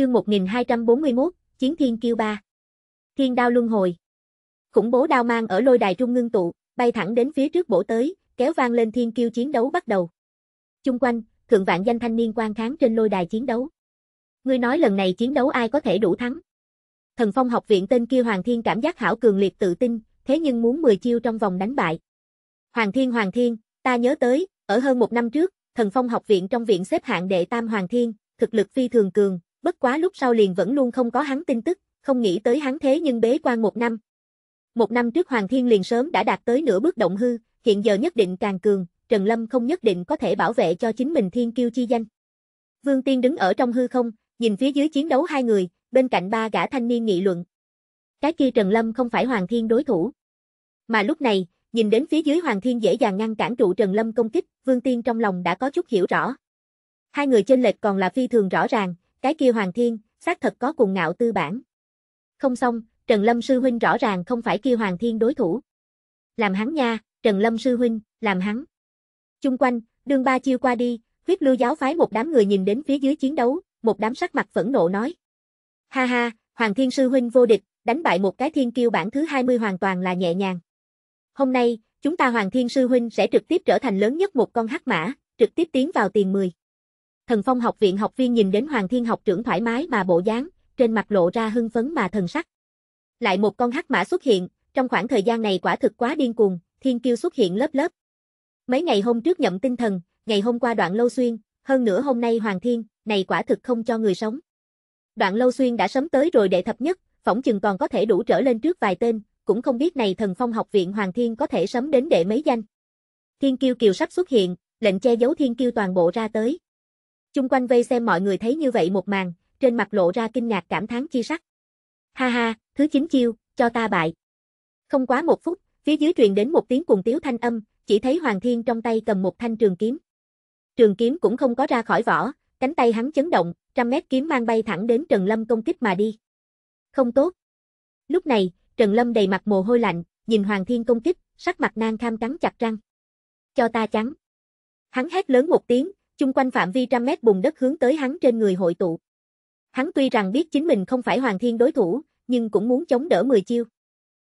Chương 1241, Chiến Thiên Kiêu ba Thiên đao luân hồi. Khủng bố đao mang ở lôi đài trung ngưng tụ, bay thẳng đến phía trước bổ tới, kéo vang lên thiên kiêu chiến đấu bắt đầu. Chung quanh, thượng vạn danh thanh niên quan kháng trên lôi đài chiến đấu. Ngươi nói lần này chiến đấu ai có thể đủ thắng? Thần Phong học viện tên kia Hoàng Thiên cảm giác hảo cường liệt tự tin, thế nhưng muốn 10 chiêu trong vòng đánh bại. Hoàng Thiên Hoàng Thiên, ta nhớ tới, ở hơn một năm trước, Thần Phong học viện trong viện xếp hạng đệ tam Hoàng Thiên, thực lực phi thường cường, bất quá lúc sau liền vẫn luôn không có hắn tin tức, không nghĩ tới hắn thế nhưng bế quan một năm. Một năm trước Hoàng Thiên liền sớm đã đạt tới nửa bước động hư, hiện giờ nhất định càng cường, Trần Lâm không nhất định có thể bảo vệ cho chính mình thiên kiêu chi danh. Vương Tiên đứng ở trong hư không, nhìn phía dưới chiến đấu hai người, bên cạnh ba gã thanh niên nghị luận. Cái kia Trần Lâm không phải Hoàng Thiên đối thủ. Mà lúc này, nhìn đến phía dưới Hoàng Thiên dễ dàng ngăn cản trụ Trần Lâm công kích, Vương Tiên trong lòng đã có chút hiểu rõ. Hai người trên lệch còn là phi thường rõ ràng, cái kia Hoàng Thiên, xác thật có cùng ngạo tư bản. Không xong, Trần Lâm Sư Huynh rõ ràng không phải kia Hoàng Thiên đối thủ. Làm hắn nha, Trần Lâm Sư Huynh, làm hắn. Chung quanh, đương ba chiêu qua đi, huyết lưu giáo phái một đám người nhìn đến phía dưới chiến đấu, một đám sắc mặt phẫn nộ nói. Ha ha, Hoàng Thiên Sư Huynh vô địch, đánh bại một cái thiên kiêu bản thứ 20 hoàn toàn là nhẹ nhàng. Hôm nay, chúng ta Hoàng Thiên Sư Huynh sẽ trực tiếp trở thành lớn nhất một con hắc mã, trực tiếp tiến vào tiền 10. Thần Phong học viện học viên nhìn đến Hoàng Thiên học trưởng thoải mái mà bộ dáng, trên mặt lộ ra hưng phấn mà thần sắc. Lại một con hắc mã xuất hiện, trong khoảng thời gian này quả thực quá điên cuồng, thiên kiêu xuất hiện lớp lớp. Mấy ngày hôm trước nhậm tinh thần, ngày hôm qua đoạn lâu xuyên, hơn nữa hôm nay Hoàng Thiên, này quả thực không cho người sống. Đoạn lâu xuyên đã sớm tới rồi đệ thập nhất, phỏng chừng còn có thể đủ trở lên trước vài tên, cũng không biết này thần phong học viện Hoàng Thiên có thể sớm đến đệ mấy danh. Thiên kiêu kiều sắp xuất hiện, lệnh che giấu thiên kiêu toàn bộ ra tới, Chung quanh vây xem mọi người thấy như vậy một màn, trên mặt lộ ra kinh ngạc cảm thán chi sắc. Ha ha, thứ chín chiêu, cho ta bại. Không quá một phút, phía dưới truyền đến một tiếng cuồng tiếu thanh âm, chỉ thấy Hoàng Thiên trong tay cầm một thanh trường kiếm. Trường kiếm cũng không có ra khỏi vỏ, cánh tay hắn chấn động, trăm mét kiếm mang bay thẳng đến Trần Lâm công kích mà đi. Không tốt. Lúc này, Trần Lâm đầy mặt mồ hôi lạnh, nhìn Hoàng Thiên công kích, sắc mặt nang kham cắn chặt răng. Cho ta chắn. Hắn hét lớn một tiếng, chung quanh phạm vi trăm mét bùn đất hướng tới hắn trên người hội tụ. Hắn tuy rằng biết chính mình không phải hoàng thiên đối thủ, nhưng cũng muốn chống đỡ 10 chiêu.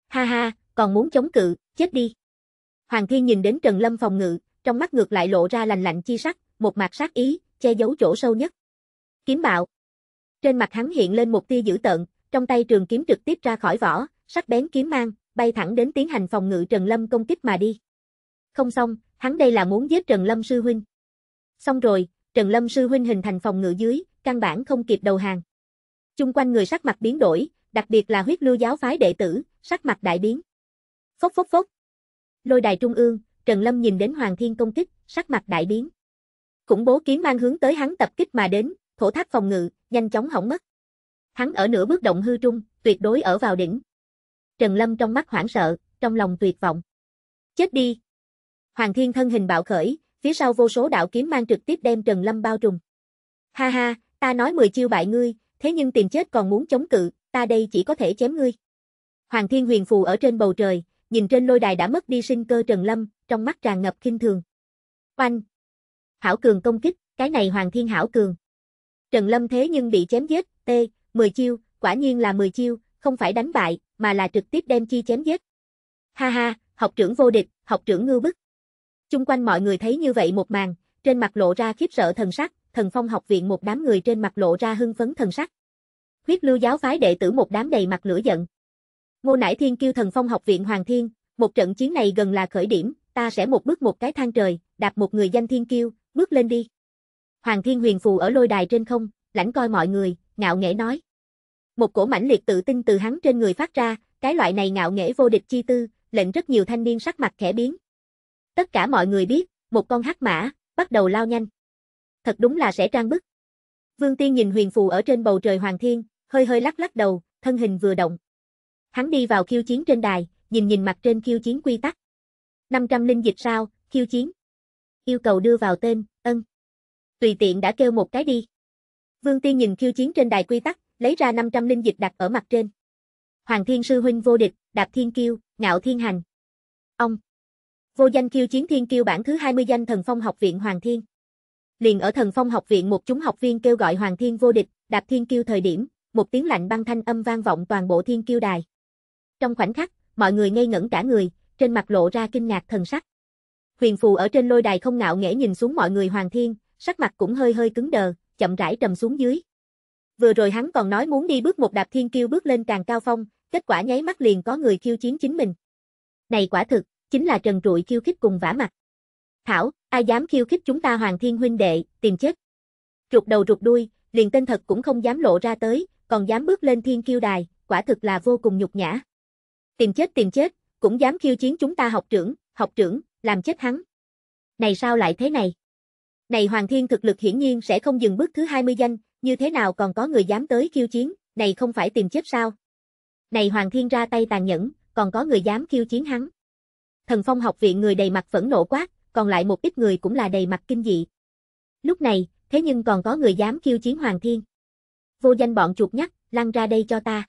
Ha ha, còn muốn chống cự, chết đi. Hoàng thiên nhìn đến Trần Lâm phòng ngự, trong mắt ngược lại lộ ra lành lạnh chi sắc, một mặt sát ý, che giấu chỗ sâu nhất. Kiếm bạo. Trên mặt hắn hiện lên một tia dữ tợn, trong tay trường kiếm trực tiếp ra khỏi vỏ, sắc bén kiếm mang, bay thẳng đến tiến hành phòng ngự Trần Lâm công kích mà đi. Không xong, hắn đây là muốn giết Trần Lâm sư huynh. Xong rồi, Trần Lâm sư huynh hình thành phòng ngự dưới, căn bản không kịp đầu hàng. Chung quanh người sắc mặt biến đổi, đặc biệt là huyết lưu giáo phái đệ tử, sắc mặt đại biến. Phốc phốc phốc. Lôi đài trung ương, Trần Lâm nhìn đến Hoàng Thiên công kích, sắc mặt đại biến. Khủng bố kiếm mang hướng tới hắn tập kích mà đến, thổ tháp phòng ngự, nhanh chóng hỏng mất. Hắn ở nửa bước động hư trung, tuyệt đối ở vào đỉnh. Trần Lâm trong mắt hoảng sợ, trong lòng tuyệt vọng. Chết đi. Hoàng Thiên thân hình bạo khởi, phía sau vô số đạo kiếm mang trực tiếp đem Trần Lâm bao trùm. Ha ha, ta nói 10 chiêu bại ngươi, thế nhưng tìm chết còn muốn chống cự, ta đây chỉ có thể chém ngươi. Hoàng Thiên Huyền phù ở trên bầu trời, nhìn trên lôi đài đã mất đi sinh cơ Trần Lâm, trong mắt tràn ngập khinh thường. Oanh! Hảo Cường công kích, cái này Hoàng Thiên Hảo Cường. Trần Lâm thế nhưng bị chém giết, tê, 10 chiêu, quả nhiên là 10 chiêu, không phải đánh bại, mà là trực tiếp đem chi chém giết. Ha ha, học trưởng vô địch, học trưởng ngư bức. Chung quanh mọi người thấy như vậy một màn, trên mặt lộ ra khiếp sợ thần sắc, thần phong học viện một đám người trên mặt lộ ra hưng phấn thần sắc. Huyết lưu giáo phái đệ tử một đám đầy mặt lửa giận. Ngô Nải Thiên kêu thần phong học viện Hoàng Thiên, một trận chiến này gần là khởi điểm, ta sẽ một bước một cái thang trời, đạp một người danh thiên kiêu, bước lên đi. Hoàng Thiên huyền phù ở lôi đài trên không, lãnh coi mọi người, ngạo nghễ nói. Một cổ mãnh liệt tự tin từ hắn trên người phát ra, cái loại này ngạo nghễ vô địch chi tư, lệnh rất nhiều thanh niên sắc mặt khẽ biến. Tất cả mọi người biết, một con hắc mã, bắt đầu lao nhanh. Thật đúng là sẽ trang bức. Vương Tiên nhìn huyền phù ở trên bầu trời hoàng thiên, hơi hơi lắc lắc đầu, thân hình vừa động. Hắn đi vào khiêu chiến trên đài, nhìn nhìn mặt trên khiêu chiến quy tắc. 500 linh dịch sao, khiêu chiến. Yêu cầu đưa vào tên, ân. Tùy tiện đã kêu một cái đi. Vương Tiên nhìn khiêu chiến trên đài quy tắc, lấy ra 500 linh dịch đặt ở mặt trên. Hoàng Thiên Sư Huynh vô địch, Đạp Thiên Kiêu, Ngạo Thiên Hành. Ông. Vô danh kiêu chiến thiên kiêu bản thứ 20 danh thần phong học viện Hoàng Thiên. Liền ở thần phong học viện một chúng học viên kêu gọi Hoàng Thiên vô địch, đạp thiên kiêu thời điểm, một tiếng lạnh băng thanh âm vang vọng toàn bộ thiên kiêu đài. Trong khoảnh khắc, mọi người ngây ngẩn cả người, trên mặt lộ ra kinh ngạc thần sắc. Huyền phù ở trên lôi đài không ngạo nghễ nhìn xuống mọi người Hoàng Thiên, sắc mặt cũng hơi hơi cứng đờ, chậm rãi trầm xuống dưới. Vừa rồi hắn còn nói muốn đi bước một đạp thiên kiêu bước lên càng cao phong, kết quả nháy mắt liền có người khiêu chiến chính mình. Này quả thực, chính là trần trụi khiêu khích cùng vả mặt. Thảo, ai dám khiêu khích chúng ta hoàng thiên huynh đệ, tìm chết. Trục đầu trục đuôi, liền tên thật cũng không dám lộ ra tới, còn dám bước lên thiên kiêu đài, quả thực là vô cùng nhục nhã. Tìm chết tìm chết, cũng dám khiêu chiến chúng ta học trưởng, học trưởng, làm chết hắn. Này sao lại thế này? Này Hoàng Thiên thực lực hiển nhiên sẽ không dừng bước thứ 20 danh, như thế nào còn có người dám tới khiêu chiến, này không phải tìm chết sao? Này Hoàng Thiên ra tay tàn nhẫn, còn có người dám khiêu chiến hắn thần phong học viện người đầy mặt phẫn nộ quát, còn lại một ít người cũng là đầy mặt kinh dị. Lúc này, thế nhưng còn có người dám khiêu chiến Hoàng Thiên. Vô danh bọn chuột nhắt, lăn ra đây cho ta.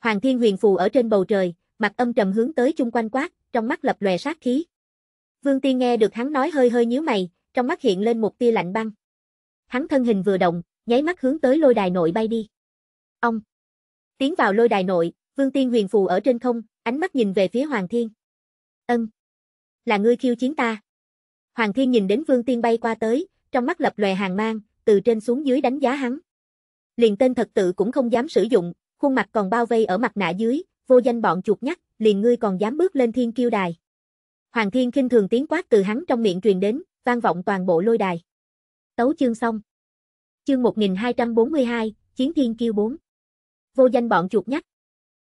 Hoàng Thiên huyền phù ở trên bầu trời, mặt âm trầm hướng tới chung quanh quát, trong mắt lập lòe sát khí. Vương Tiên nghe được hắn nói hơi hơi nhíu mày, trong mắt hiện lên một tia lạnh băng. Hắn thân hình vừa động, nháy mắt hướng tới lôi đài nội bay đi. Ông! Tiến vào lôi đài nội, Vương Tiên huyền phù ở trên không, ánh mắt nhìn về phía Hoàng Thiên. Ân. Là ngươi khiêu chiến ta. Hoàng Thiên nhìn đến Vương Tiên bay qua tới, trong mắt lập lòe hàng mang, từ trên xuống dưới đánh giá hắn. Liền tên thật tự cũng không dám sử dụng, khuôn mặt còn bao vây ở mặt nạ dưới, vô danh bọn chuột nhắt, liền ngươi còn dám bước lên thiên kiêu đài. Hoàng Thiên khinh thường tiếng quát từ hắn trong miệng truyền đến, vang vọng toàn bộ lôi đài. Tấu chương xong. Chương 1242, Chiến Thiên Kiêu 4. Vô danh bọn chuột nhắt.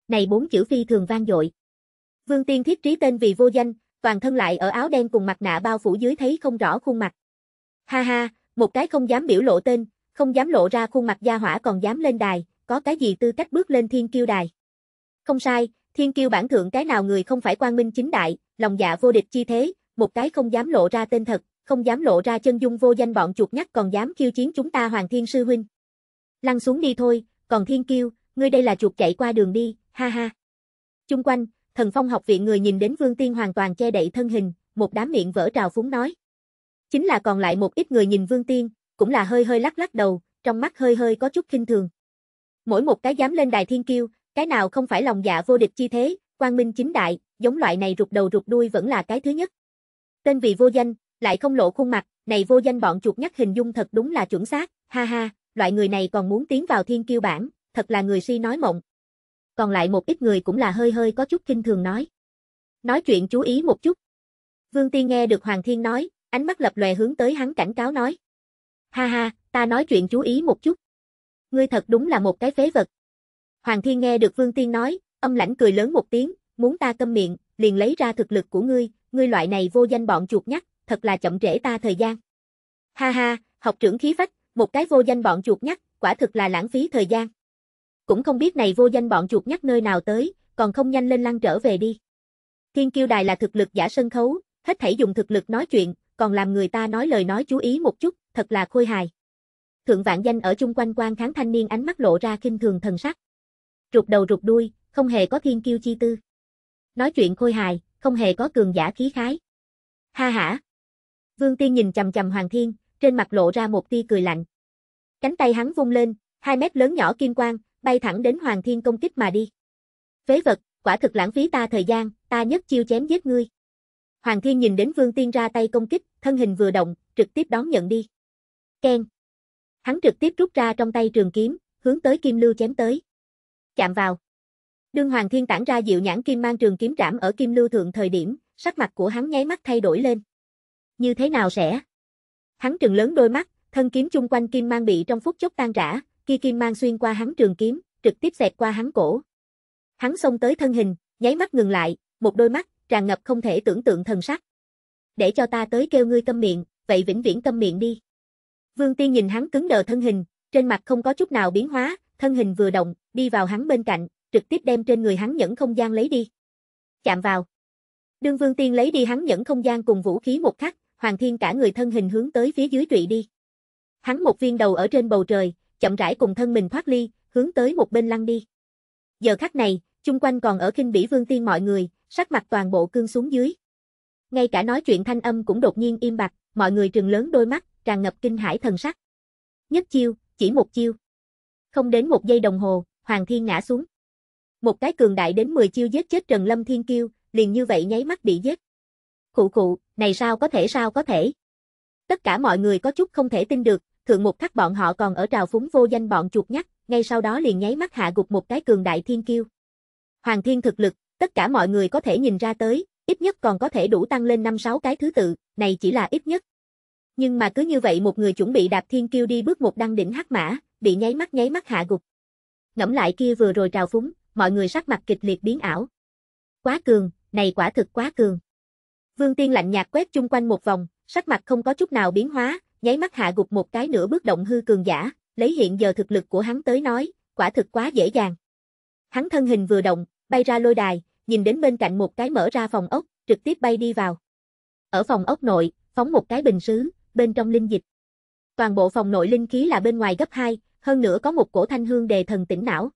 Này bốn chữ phi thường vang dội. Vương Tiên thiết trí tên vì vô danh, toàn thân lại ở áo đen cùng mặt nạ bao phủ dưới thấy không rõ khuôn mặt. Ha ha, một cái không dám biểu lộ tên, không dám lộ ra khuôn mặt gia hỏa còn dám lên đài, có cái gì tư cách bước lên thiên kiêu đài. Không sai, thiên kiêu bản thượng cái nào người không phải quang minh chính đại, lòng dạ vô địch chi thế, một cái không dám lộ ra tên thật, không dám lộ ra chân dung vô danh bọn chuột nhắt còn dám khiêu chiến chúng ta hoàng thiên sư huynh. Lăn xuống đi thôi, còn thiên kiêu, ngươi đây là chuột chạy qua đường đi, ha ha. Chung quanh, thần phong học viện người nhìn đến Vương Tiên hoàn toàn che đậy thân hình, một đám miệng vỡ trào phúng nói. Chính là còn lại một ít người nhìn Vương Tiên, cũng là hơi hơi lắc lắc đầu, trong mắt hơi hơi có chút khinh thường. Mỗi một cái dám lên đài thiên kiêu, cái nào không phải lòng dạ vô địch chi thế, quan minh chính đại, giống loại này rụt đầu rụt đuôi vẫn là cái thứ nhất. Tên vì vô danh, lại không lộ khuôn mặt, này vô danh bọn chuột nhắc hình dung thật đúng là chuẩn xác, ha ha, loại người này còn muốn tiến vào thiên kiêu bản, thật là người si nói mộng còn lại một ít người cũng là hơi hơi có chút kinh thường nói. Nói chuyện chú ý một chút. Vương Tiên nghe được Hoàng Thiên nói, ánh mắt lập lòe hướng tới hắn cảnh cáo nói. Ha ha, ta nói chuyện chú ý một chút. Ngươi thật đúng là một cái phế vật. Hoàng Thiên nghe được Vương Tiên nói, âm lãnh cười lớn một tiếng, muốn ta câm miệng, liền lấy ra thực lực của ngươi, ngươi loại này vô danh bọn chuột nhắt, thật là chậm trễ ta thời gian. Ha ha, học trưởng khí phách, một cái vô danh bọn chuột nhắt, quả thực là lãng phí thời gian cũng không biết này vô danh bọn chuột nhắc nơi nào tới, còn không nhanh lên lăn trở về đi. Thiên kiêu đài là thực lực giả sân khấu, hết thảy dùng thực lực nói chuyện, còn làm người ta nói lời nói chú ý một chút, thật là khôi hài. Thượng vạn danh ở chung quanh quan kháng thanh niên ánh mắt lộ ra kinh thường thần sắc. Rụt đầu rụt đuôi, không hề có thiên kiêu chi tư. Nói chuyện khôi hài, không hề có cường giả khí khái. Ha ha. Vương Tiên nhìn chằm chằm Hoàng Thiên, trên mặt lộ ra một tia cười lạnh. Cánh tay hắn vung lên, hai mét lớn nhỏ kim quang, bay thẳng đến Hoàng Thiên công kích mà đi. Phế vật, quả thực lãng phí ta thời gian, ta nhất chiêu chém giết ngươi. Hoàng Thiên nhìn đến Vương Tiên ra tay công kích, thân hình vừa động, trực tiếp đón nhận đi. Ken. Hắn trực tiếp rút ra trong tay trường kiếm, hướng tới Kim Lưu chém tới. Chạm vào. Đương Hoàng Thiên tản ra dịu nhãn kim mang trường kiếm trảm ở Kim Lưu thượng thời điểm, sắc mặt của hắn nháy mắt thay đổi lên. Như thế nào sẽ? Hắn trừng lớn đôi mắt, thân kiếm chung quanh kim mang bị trong phút chốc tan rã, kia kim mang xuyên qua hắn trường kiếm, trực tiếp xẹt qua hắn cổ. Hắn xông tới thân hình, nháy mắt ngừng lại, một đôi mắt tràn ngập không thể tưởng tượng thần sắc. Để cho ta tới kêu ngươi tâm miệng, vậy vĩnh viễn tâm miệng đi. Vương Tiên nhìn hắn cứng đờ thân hình, trên mặt không có chút nào biến hóa, thân hình vừa động, đi vào hắn bên cạnh, trực tiếp đem trên người hắn nhẫn không gian lấy đi. Chạm vào. Đương Vương Tiên lấy đi hắn nhẫn không gian cùng vũ khí một khắc, Hoàng Thiên cả người thân hình hướng tới phía dưới trụy đi. Hắn một viên đầu ở trên bầu trời, chậm rãi cùng thân mình thoát ly, hướng tới một bên lăn đi. Giờ khắc này, chung quanh còn ở khinh bỉ vương tiên mọi người, sắc mặt toàn bộ cương xuống dưới. Ngay cả nói chuyện thanh âm cũng đột nhiên im bặt, mọi người trừng lớn đôi mắt, tràn ngập kinh hãi thần sắc. Nhất chiêu, chỉ một chiêu. Không đến một giây đồng hồ, Hoàng Thiên ngã xuống. Một cái cường đại đến 10 chiêu giết chết Trần Lâm Thiên Kiêu, liền như vậy nháy mắt bị giết. Khụ khụ, này sao có thể sao có thể. Tất cả mọi người có chút không thể tin được, thượng một khắc bọn họ còn ở trào phúng vô danh bọn chuột nhắt, ngay sau đó liền nháy mắt hạ gục một cái cường đại thiên kiêu. Hoàng thiên thực lực, tất cả mọi người có thể nhìn ra tới, ít nhất còn có thể đủ tăng lên 5-6 cái thứ tự, này chỉ là ít nhất. Nhưng mà cứ như vậy một người chuẩn bị đạp thiên kiêu đi bước một đăng đỉnh hắc mã, bị nháy mắt nháy mắt hạ gục. Ngẫm lại kia vừa rồi trào phúng, mọi người sắc mặt kịch liệt biến ảo. Quá cường, này quả thực quá cường. Vương Tiên lạnh nhạt quét chung quanh một vòng, sắc mặt không có chút nào biến hóa, nháy mắt hạ gục một cái nửa bước động hư cường giả, lấy hiện giờ thực lực của hắn tới nói, quả thực quá dễ dàng. Hắn thân hình vừa động, bay ra lôi đài, nhìn đến bên cạnh một cái mở ra phòng ốc, trực tiếp bay đi vào. Ở phòng ốc nội, phóng một cái bình sứ, bên trong linh dịch. Toàn bộ phòng nội linh khí là bên ngoài gấp 2, hơn nữa có một cổ thanh hương đề thần tỉnh não.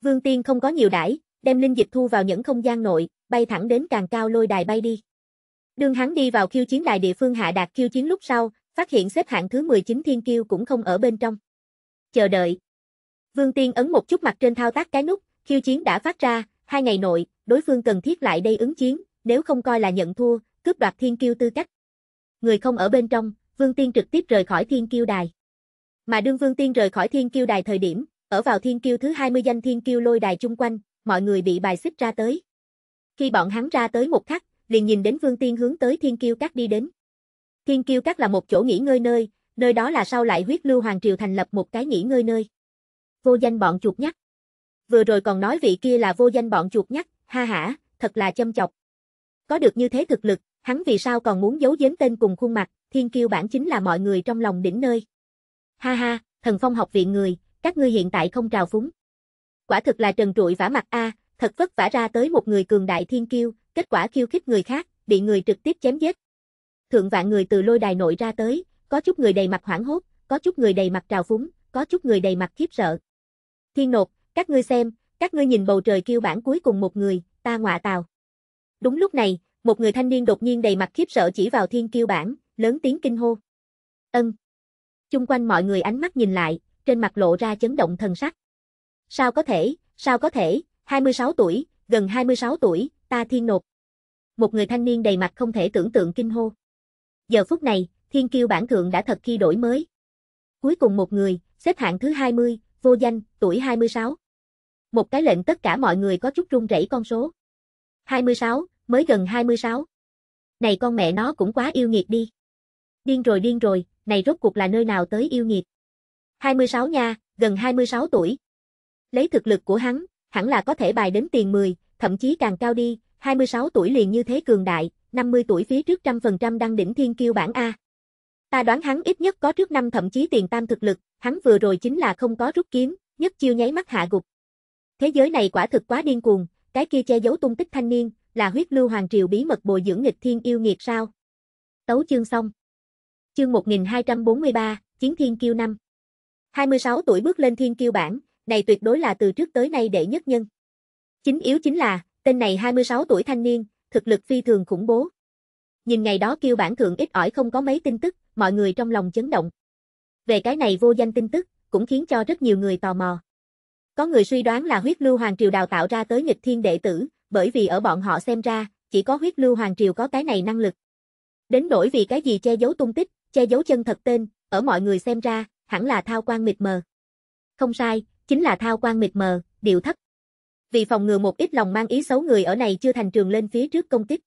Vương Tiên không có nhiều đãi, đem linh dịch thu vào những không gian nội, bay thẳng đến càng cao lôi đài bay đi. Đường hắn đi vào khiêu chiến đài địa phương hạ đạt khiêu chiến lúc sau, phát hiện xếp hạng thứ 19 thiên kiêu cũng không ở bên trong. Chờ đợi. Vương Tiên ấn một chút mặt trên thao tác cái nút, khiêu chiến đã phát ra, hai ngày nội, đối phương cần thiết lại đây ứng chiến, nếu không coi là nhận thua, cướp đoạt thiên kiêu tư cách. Người không ở bên trong, Vương Tiên trực tiếp rời khỏi thiên kiêu đài. Mà đương Vương Tiên rời khỏi thiên kiêu đài thời điểm, ở vào thiên kiêu thứ 20 danh thiên kiêu lôi đài chung quanh, mọi người bị bài xích ra tới. Khi bọn hắn ra tới một khắc, liền nhìn đến Vương Tiên hướng tới thiên kiêu các đi đến. Thiên Kiêu Các là một chỗ nghỉ ngơi nơi, nơi đó là sau lại huyết lưu hoàng triều thành lập một cái nghỉ ngơi nơi. Vô danh bọn chuột nhắt. Vừa rồi còn nói vị kia là vô danh bọn chuột nhắt, ha ha, thật là châm chọc. Có được như thế thực lực, hắn vì sao còn muốn giấu giếm tên cùng khuôn mặt, Thiên Kiêu bản chính là mọi người trong lòng đỉnh nơi. Ha ha, thần phong học viện người, các ngươi hiện tại không trào phúng. Quả thực là trần trụi vả mặt a, thật vất vả ra tới một người cường đại thiên kiêu, kết quả khiêu khích người khác, bị người trực tiếp chém giết thượng vạn người từ lôi đài nội ra tới, có chút người đầy mặt hoảng hốt, có chút người đầy mặt trào phúng, có chút người đầy mặt khiếp sợ. Thiên nột, các ngươi xem, các ngươi nhìn bầu trời kêu bản cuối cùng một người, ta ngọa tào. Đúng lúc này, một người thanh niên đột nhiên đầy mặt khiếp sợ chỉ vào thiên kêu bản, lớn tiếng kinh hô. Ân. Chung quanh mọi người ánh mắt nhìn lại, trên mặt lộ ra chấn động thần sắc. Sao có thể, sao có thể, 26 tuổi, gần 26 tuổi, ta thiên nột. Một người thanh niên đầy mặt không thể tưởng tượng kinh hô. Giờ phút này, thiên kiêu bản thượng đã thật khi đổi mới. Cuối cùng một người, xếp hạng thứ 20, vô danh, tuổi 26. Một cái lệnh tất cả mọi người có chút run rẩy con số. 26, mới gần 26. Này con mẹ nó cũng quá yêu nghiệt đi. Điên rồi điên rồi, này rốt cuộc là nơi nào tới yêu nghiệt. 26 nha, gần 26 tuổi. Lấy thực lực của hắn, hẳn là có thể bài đến tiền 10, thậm chí càng cao đi, 26 tuổi liền như thế cường đại, 50 tuổi phía trước trăm phần trăm đang đỉnh thiên kiêu bản A. Ta đoán hắn ít nhất có trước năm thậm chí tiền tam thực lực, hắn vừa rồi chính là không có rút kiếm, nhất chiêu nháy mắt hạ gục. Thế giới này quả thực quá điên cuồng, cái kia che giấu tung tích thanh niên, là huyết lưu hoàng triều bí mật bồi dưỡng nghịch thiên yêu nghiệt sao. Tấu chương xong. Chương 1243, Chiến Thiên Kiêu năm. 26 tuổi bước lên Thiên Kiêu bảng, này tuyệt đối là từ trước tới nay đệ nhất nhân. Chính yếu chính là, tên này 26 tuổi thanh niên, thực lực phi thường khủng bố. Nhìn ngày đó kêu bản thượng ít ỏi không có mấy tin tức, mọi người trong lòng chấn động. Về cái này vô danh tin tức, cũng khiến cho rất nhiều người tò mò. Có người suy đoán là huyết lưu hoàng triều đào tạo ra tới nghịch thiên đệ tử, bởi vì ở bọn họ xem ra, chỉ có huyết lưu hoàng triều có cái này năng lực. Đến đổi vì cái gì che giấu tung tích, che giấu chân thật tên, ở mọi người xem ra, hẳn là thao quan mịt mờ. Không sai, chính là thao quan mịt mờ, điệu thất vì phòng ngừa một ít lòng mang ý xấu người ở này chưa thành trường lên phía trước công kích.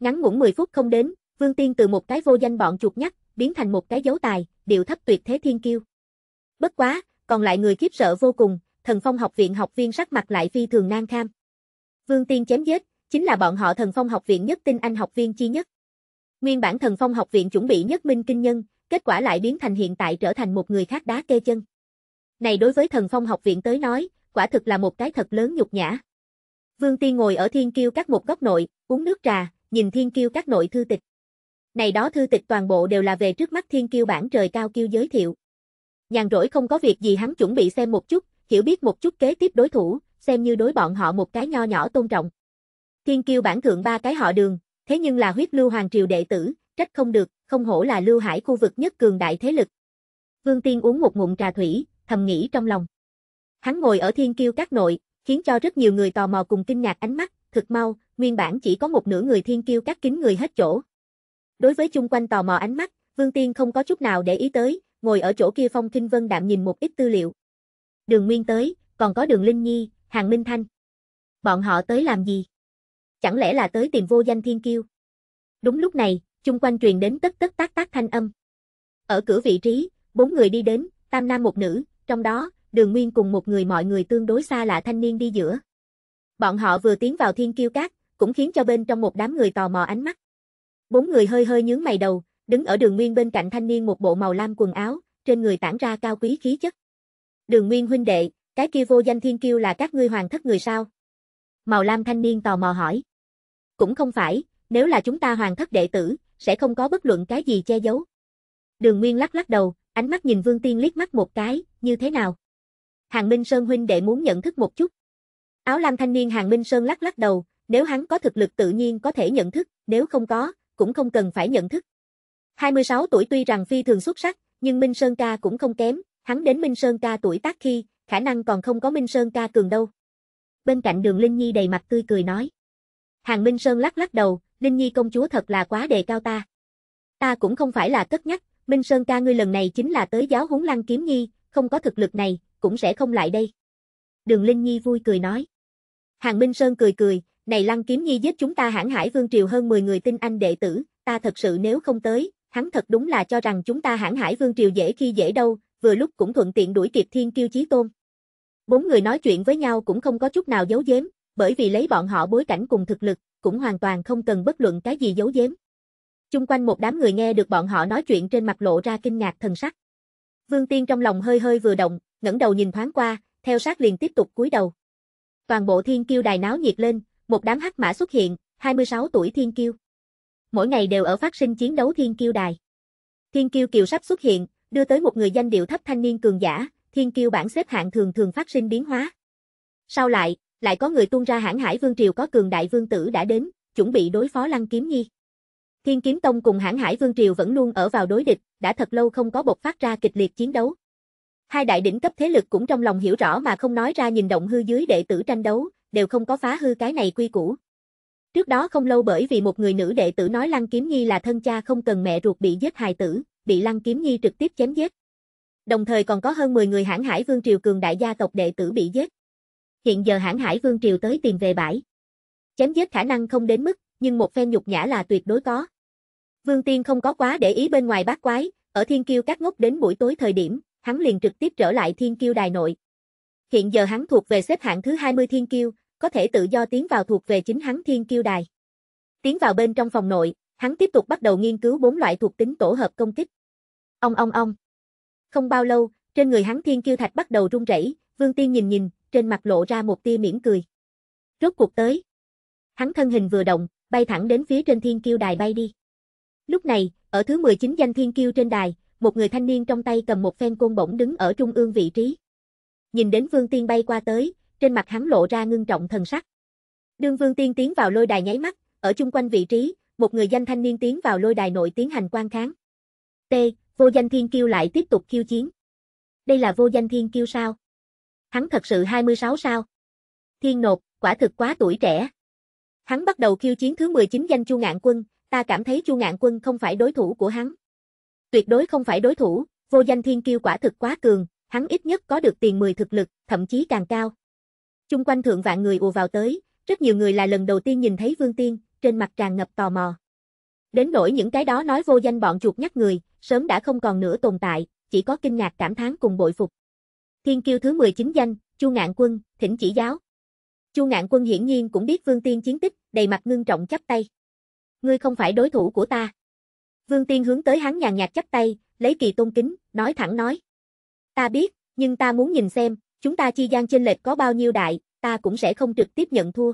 Ngắn ngủn 10 phút không đến, Vương Tiên từ một cái vô danh bọn chuột nhắt, biến thành một cái dấu tài, điệu thấp tuyệt thế thiên kiêu. Bất quá, còn lại người khiếp sợ vô cùng, thần phong học viện học viên sắc mặt lại phi thường nan kham. Vương Tiên chém giết, chính là bọn họ thần phong học viện nhất tinh anh học viên chi nhất. Nguyên bản thần phong học viện chuẩn bị nhất minh kinh nhân, kết quả lại biến thành hiện tại trở thành một người khác đá kê chân. Này đối với thần phong học viện tới nói, quả thực là một cái thật lớn nhục nhã. Vương Tiên ngồi ở thiên kiêu các một góc nội, uống nước trà, nhìn thiên kiêu các nội thư tịch. Này đó thư tịch toàn bộ đều là về trước mắt thiên kiêu bản trời cao kiêu giới thiệu. Nhàn rỗi không có việc gì hắn chuẩn bị xem một chút, hiểu biết một chút kế tiếp đối thủ, xem như đối bọn họ một cái nho nhỏ tôn trọng. Thiên kiêu bản thượng ba cái họ đường, thế nhưng là huyết lưu hoàng triều đệ tử, trách không được, không hổ là lưu hải khu vực nhất cường đại thế lực. Vương Tiên uống một ngụm trà thủy, thầm nghĩ trong lòng. Hắn ngồi ở thiên kiêu các nội, khiến cho rất nhiều người tò mò cùng kinh ngạc ánh mắt, thực mau, nguyên bản chỉ có một nửa người thiên kiêu các kính người hết chỗ. Đối với chung quanh tò mò ánh mắt, Vương Tiên không có chút nào để ý tới, ngồi ở chỗ kia Phong Kinh Vân đạm nhìn một ít tư liệu. Đường Nguyên tới, còn có đường Linh Nhi, Hàng Minh Thanh. Bọn họ tới làm gì? Chẳng lẽ là tới tìm vô danh thiên kiêu? Đúng lúc này, chung quanh truyền đến tất tất tác tác thanh âm. Ở cửa vị trí, bốn người đi đến, tam nam một nữ, trong đó, đường nguyên cùng một người mọi người tương đối xa lạ thanh niên đi giữa. Bọn họ vừa tiến vào thiên kiêu cát, cũng khiến cho bên trong một đám người tò mò ánh mắt. Bốn người hơi hơi nhướng mày đầu, đứng ở đường nguyên bên cạnh thanh niên một bộ màu lam quần áo, trên người tản ra cao quý khí chất. Đường nguyên huynh đệ, cái kia vô danh thiên kiêu là các ngươi hoàng thất người sao? Màu lam thanh niên tò mò hỏi. Cũng không phải, nếu là chúng ta hoàng thất đệ tử, sẽ không có bất luận cái gì che giấu. Đường Nguyên lắc lắc đầu, ánh mắt nhìn Vương Tiên liếc mắt một cái, như thế nào? Hàng Minh Sơn huynh đệ muốn nhận thức một chút. Áo lam thanh niên Hàng Minh Sơn lắc lắc đầu, nếu hắn có thực lực tự nhiên có thể nhận thức, nếu không có, cũng không cần phải nhận thức. 26 tuổi tuy rằng phi thường xuất sắc, nhưng Minh Sơn ca cũng không kém, hắn đến Minh Sơn ca tuổi tác khi, khả năng còn không có Minh Sơn ca cường đâu. Bên cạnh đường Linh Nhi đầy mặt tươi cười nói. Hàng Minh Sơn lắc lắc đầu, Linh Nhi công chúa thật là quá đề cao ta. Ta cũng không phải là cất nhắc, Minh Sơn ca ngươi lần này chính là tới giáo huấn lăng kiếm nhi, không có thực lực này, cũng sẽ không lại đây. Đường Linh Nhi vui cười nói. Hàng Minh Sơn cười cười, này Lăng Kiếm Nhi giết chúng ta hãng hải vương triều hơn 10 người tinh anh đệ tử, ta thật sự nếu không tới, hắn thật đúng là cho rằng chúng ta hãng hải vương triều dễ khi dễ đâu, vừa lúc cũng thuận tiện đuổi kịp thiên kiêu chí tôn. Bốn người nói chuyện với nhau cũng không có chút nào giấu giếm, bởi vì lấy bọn họ bối cảnh cùng thực lực, cũng hoàn toàn không cần bất luận cái gì giấu giếm. Chung quanh một đám người nghe được bọn họ nói chuyện trên mặt lộ ra kinh ngạc thần sắc. Vương Tiên trong lòng hơi hơi vừa động, ngẩng đầu nhìn thoáng qua, theo sát liền tiếp tục cúi đầu. Toàn bộ thiên kiêu đài náo nhiệt lên, một đám hắc mã xuất hiện, 26 tuổi thiên kiêu. Mỗi ngày đều ở phát sinh chiến đấu thiên kiêu đài. Thiên kiêu kiều sắp xuất hiện, đưa tới một người danh điệu thấp thanh niên cường giả, thiên kiêu bản xếp hạng thường thường phát sinh biến hóa. Sau lại, lại có người tuôn ra hãng hải vương triều có cường đại vương tử đã đến, chuẩn bị đối phó Lăng Kiếm Nhi. Thiên Kiếm Tông cùng hãng hải vương triều vẫn luôn ở vào đối địch, đã thật lâu không có bộc phát ra kịch liệt chiến đấu. Hai đại đỉnh cấp thế lực cũng trong lòng hiểu rõ mà không nói ra nhìn động hư dưới đệ tử tranh đấu, đều không có phá hư cái này quy củ. Trước đó không lâu bởi vì một người nữ đệ tử nói Lăng Kiếm Nhi là thân cha không cần mẹ ruột bị giết hài tử, bị Lăng Kiếm Nhi trực tiếp chém giết. Đồng thời còn có hơn 10 người hãng hải vương triều cường đại gia tộc đệ tử bị giết. Hiện giờ hãng hải vương triều tới tìm về bãi. Chém giết khả năng không đến mức, nhưng một phen nhục nhã là tuyệt đối có. Vương Tiên không có quá để ý bên ngoài bát quái, ở thiên kiêu các ngốc đến buổi tối thời điểm, hắn liền trực tiếp trở lại thiên kiêu đài nội. Hiện giờ hắn thuộc về xếp hạng thứ 20 thiên kiêu, có thể tự do tiến vào thuộc về chính hắn thiên kiêu đài. Tiến vào bên trong phòng nội, hắn tiếp tục bắt đầu nghiên cứu bốn loại thuộc tính tổ hợp công kích. Ông ông ông. Không bao lâu, trên người hắn thiên kiêu thạch bắt đầu rung rẩy, Vương Tiên nhìn nhìn, trên mặt lộ ra một tia mỉm cười. Rốt cuộc tới. Hắn thân hình vừa động, bay thẳng đến phía trên thiên kiêu đài bay đi. Lúc này, ở thứ 19 danh thiên kiêu trên đài, một người thanh niên trong tay cầm một phen côn bổng đứng ở trung ương vị trí. Nhìn đến Vương Tiên bay qua tới, trên mặt hắn lộ ra ngưng trọng thần sắc. Đương Vương Tiên tiến vào lôi đài nháy mắt, ở chung quanh vị trí, một người danh thanh niên tiến vào lôi đài nội tiến hành quan kháng. T, vô danh thiên kiêu lại tiếp tục khiêu chiến. Đây là vô danh thiên kiêu sao? Hắn thật sự 26 sao? Thiên nột, quả thực quá tuổi trẻ. Hắn bắt đầu khiêu chiến thứ 19 danh Chu Ngạn Quân, ta cảm thấy Chu Ngạn Quân không phải đối thủ của hắn tuyệt đối không phải đối thủ, vô danh thiên kiêu quả thực quá cường, hắn ít nhất có được tiền 10 thực lực, thậm chí càng cao. Trung quanh thượng vạn người ùa vào tới, rất nhiều người là lần đầu tiên nhìn thấy Vương Tiên, trên mặt tràn ngập tò mò. Đến nỗi những cái đó nói vô danh bọn chuột nhắc người, sớm đã không còn nữa tồn tại, chỉ có kinh ngạc cảm thán cùng bội phục. Thiên kiêu thứ 19 danh, Chu Ngạn Quân, thỉnh chỉ giáo. Chu Ngạn Quân hiển nhiên cũng biết Vương Tiên chiến tích, đầy mặt ngưng trọng chắp tay. Ngươi không phải đối thủ của ta. Vương Tiên hướng tới hắn nhàn nhạt chắp tay, lấy kỳ tôn kính, nói thẳng nói. Ta biết, nhưng ta muốn nhìn xem, chúng ta chi gian chênh lệch có bao nhiêu đại, ta cũng sẽ không trực tiếp nhận thua.